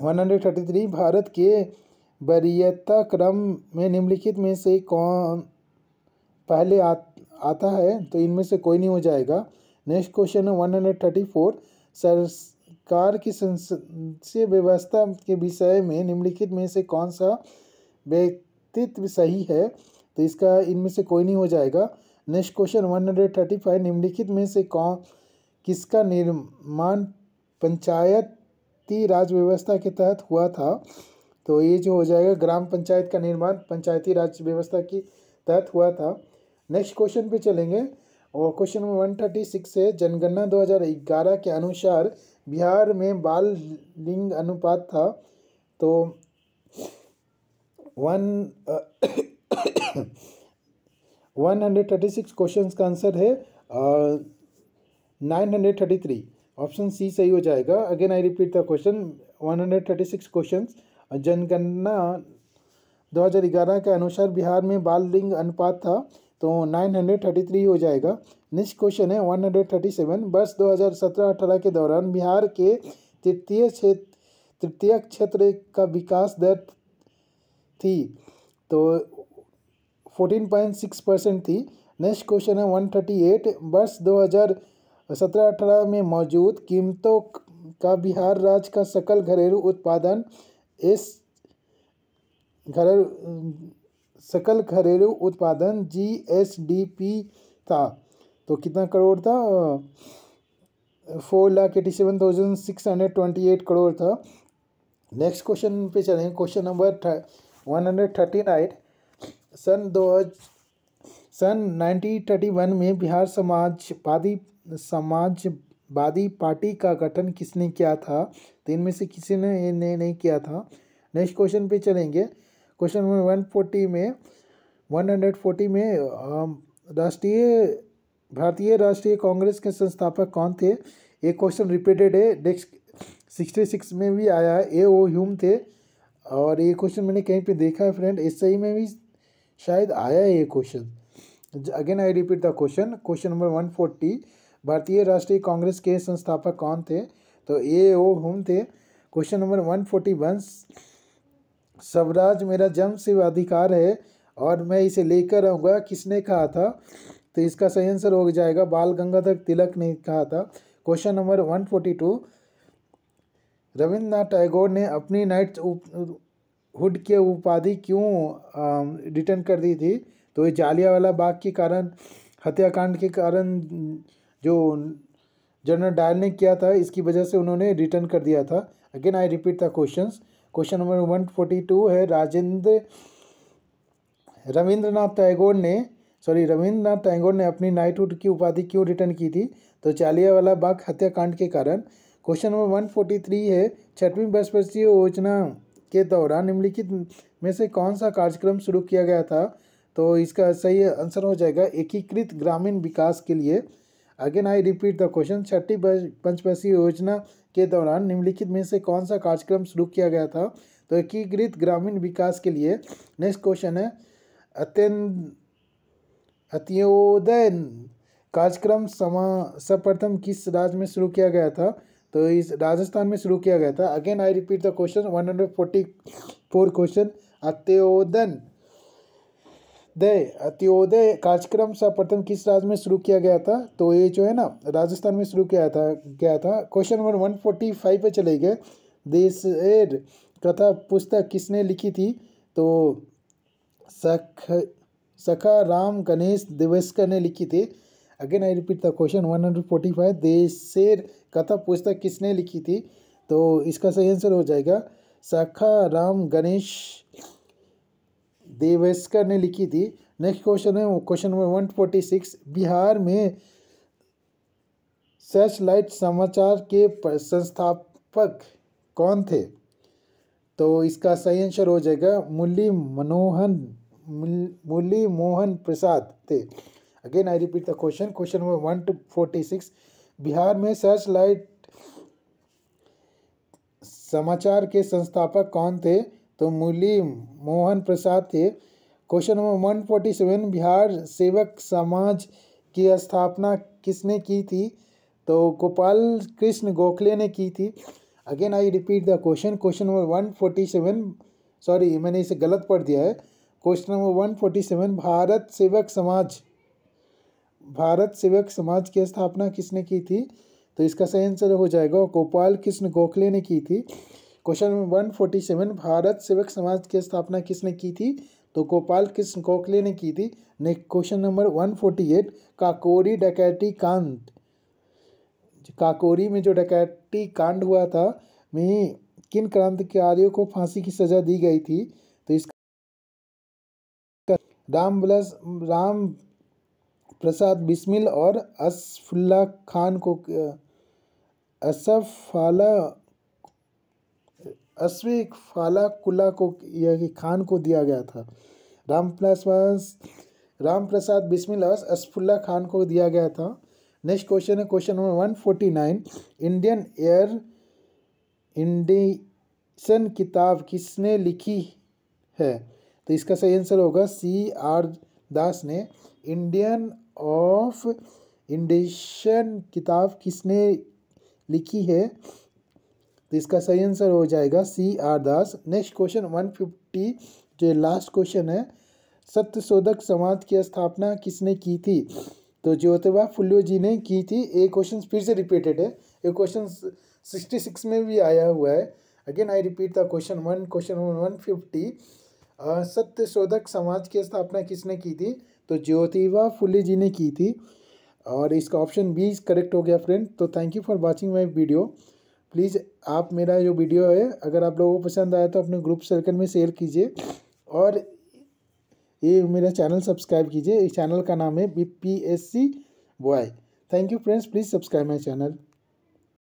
one hundred thirty three Bharat के वरीयता क्रम में निम्नलिखित में से कौन पहले आ, आता है तो इनमें से कोई नहीं हो जाएगा नेक्स्ट क्वेश्चन है वन हंड्रेड थर्टी फोर सरकार की संसदीय व्यवस्था के विषय में निम्नलिखित में से कौन सा व्यक्तित्व सही है तो इसका इनमें से कोई नहीं हो जाएगा next question one hundred thirty five निम्नलिखित में से कौन किसका निर्माण पंचायती राज व्यवस्था के तहत हुआ था तो ये जो हो जाएगा ग्राम पंचायत का निर्माण पंचायती राज व्यवस्था की तहत हुआ था नेक्स्ट क्वेश्चन पे चलेंगे और question number one thirty six है जनगणना दो हज़ार ग्यारह के अनुसार बिहार में बाल लिंग अनुपात था तो one one hundred thirty six question का आंसर है nine hundred thirty three option C सही हो जाएगा again I repeat the question one hundred thirty six question जनगणना दो हज़ार ग्यारह के अनुसार बिहार में बाल लिंग अनुपात था तो नाइन हंड्रेड थर्टी थ्री हो जाएगा नेक्स्ट क्वेश्चन है वन हंड्रेड थर्टी सेवन वर्ष दो हज़ार सत्रह अठारह के दौरान बिहार के तृतीय क्षेत्र तृतीय क्षेत्र का विकास दर थी तो फोर्टीन पॉइंट सिक्स परसेंट थी नेक्स्ट क्वेश्चन है वन थर्टी एट वर्ष दो हज़ार सत्रह अठारह में मौजूद कीमतों का बिहार राज्य का सकल घरेलू उत्पादन इस घर सकल घरेलू उत्पादन जी एस डी पी था तो कितना करोड़ था four lakh eighty seven thousand six hundred twenty eight crore था नेक्स्ट क्वेश्चन पे चलेंगे question number one hundred thirty nine सन दो सन नाइनटीन थर्टी वन में बिहार समाजवादी समाजवादी पार्टी का गठन किसने किया था तो इनमें से किसी ने नहीं, नहीं किया था नेक्स्ट क्वेश्चन पे चलेंगे क्वेश्चन नंबर वन फोर्टी में वन हंड्रेड फोर्टी में राष्ट्रीय भारतीय राष्ट्रीय कांग्रेस के संस्थापक कौन थे ये क्वेश्चन रिपीटेड है नेक्स्ट सिक्सटी सिक्स में भी आया है ए ओ ह्यूम थे और ये क्वेश्चन मैंने कहीं पे देखा है फ्रेंड एस में भी शायद आया है ये question again I repeat the question question number one forty Bharatiya राष्ट्रीय कांग्रेस के संस्थापक कौन थे तो ए ओ हुम थे question number one forty one स्वराज मेरा जन्म सिर्फ अधिकार है और मैं इसे लेकर आऊँगा किसने कहा था तो इसका सही आंसर हो जाएगा बाल गंगाधर तिलक ने कहा था question number one forty two Rabindranath Tagore ने अपनी नाइट हुड के उपाधि क्यों रिटर्न कर दी थी तो ये जालिया वाला बाग के कारण हत्याकांड के कारण जो जनरल डायल ने किया था इसकी वजह से उन्होंने रिटर्न कर दिया था again I repeat the question question number one forty two है राजेंद्र रविंद्रनाथ टैगोर ने सॉरी रविंद्रनाथ टैगोर ने अपनी नाइटहुड की उपाधि क्यों रिटर्न की थी तो चालिया वाला बाग हत्याकांड के कारण question number one forty three है छठवीं वर्षीय योजना के दौरान निम्नलिखित में से कौन सा कार्यक्रम शुरू किया गया था तो इसका सही आंसर हो जाएगा एकीकृत ग्रामीण विकास के लिए again I repeat the question छठी पंचवर्षीय योजना के दौरान निम्नलिखित में से कौन सा कार्यक्रम शुरू किया गया था तो एकीकृत ग्रामीण विकास के लिए नेक्स्ट क्वेश्चन है अत्योदय कार्यक्रम समा सर्वप्रथम किस राज्य में शुरू किया गया था तो इस राजस्थान में शुरू किया गया था again I repeat the question one hundred forty four question अत्योदन दय अंत्योदय कार्यक्रम सर्वप्रथम किस राज्य में शुरू किया गया था तो ये जो है ना राजस्थान में शुरू किया था गया था question number one forty five पर चले गए देश एड कथा पुस्तक किसने लिखी थी तो सख सखा राम गणेश देवस्कर ने लिखी थी again I repeat the question one hundred forty five Desher Katha पुस्तक किसने लिखी थी तो इसका सही आंसर हो जाएगा सखा राम गणेश देवेस्कर ने लिखी थी नेक्स्ट क्वेश्चन है question number one forty six Bihar में सर्च लाइट समाचार के संस्थापक कौन थे तो इसका सही आंसर हो जाएगा मुरली मनोहन मुरली मोहन प्रसाद थे again I repeat the question question number one two forty six Bihar में सर्च लाइट समाचार के संस्थापक कौन थे तो मूली मोहन प्रसाद थे question number one forty seven Bihar सेवक समाज की स्थापना किसने की थी तो गोपाल कृष्ण गोखले ने की थी again I repeat the question question number one forty seven sorry मैंने इसे गलत पढ़ दिया है question number one forty seven Bharat सेवक समाज भारत सेवक समाज की स्थापना किसने की थी तो इसका सही आंसर हो जाएगा गोपाल कृष्ण गोखले ने की थी question number one forty seven Bharat सेवक समाज की स्थापना किसने की थी तो गोपाल कृष्ण गोखले ने की थी next question number one forty eight Kakori डकैटी कांड काकोरी में जो डकैटी कांड हुआ था में किन क्रांतिकारियों को फांसी की सजा दी गई थी तो इसका राम बलस राम प्रसाद बिस्मिल और असफुल्ला खान को असफाला अश्विक फाला कुला को यह खान को दिया गया था राम प्रसवास राम प्रसाद बिस्मिलास असफुल्ला खान को दिया गया था नेक्स्ट क्वेश्चन है question number one forty nine Indian एयर इंडिसन किताब किसने लिखी है तो इसका सही आंसर होगा सी आर दास ने इंडियन ऑफ इंडिशन किताब किसने लिखी है तो इसका सही आंसर हो जाएगा C R Das next question one fifty जो लास्ट क्वेश्चन है सत्यशोधक समाज की स्थापना किसने की थी तो ज्योतिबा फुल्लो जी ने की थी ये क्वेश्चन फिर से रिपीटेड है ये क्वेश्चन सिक्सटी सिक्स में भी आया हुआ है again I repeat the question one question one fifty Satyashodhak समाज की स्थापना किसने की थी तो ज्योतिबा फुले जी ने की थी और इसका ऑप्शन बी करेक्ट हो गया फ्रेंड तो thank you for watching my video please आप मेरा जो वीडियो है अगर आप लोगों को पसंद आया तो अपने ग्रुप सर्कल में शेयर कीजिए और ये मेरा चैनल सब्सक्राइब कीजिए इस चैनल का नाम है B P S C boy thank you friends please subscribe my channel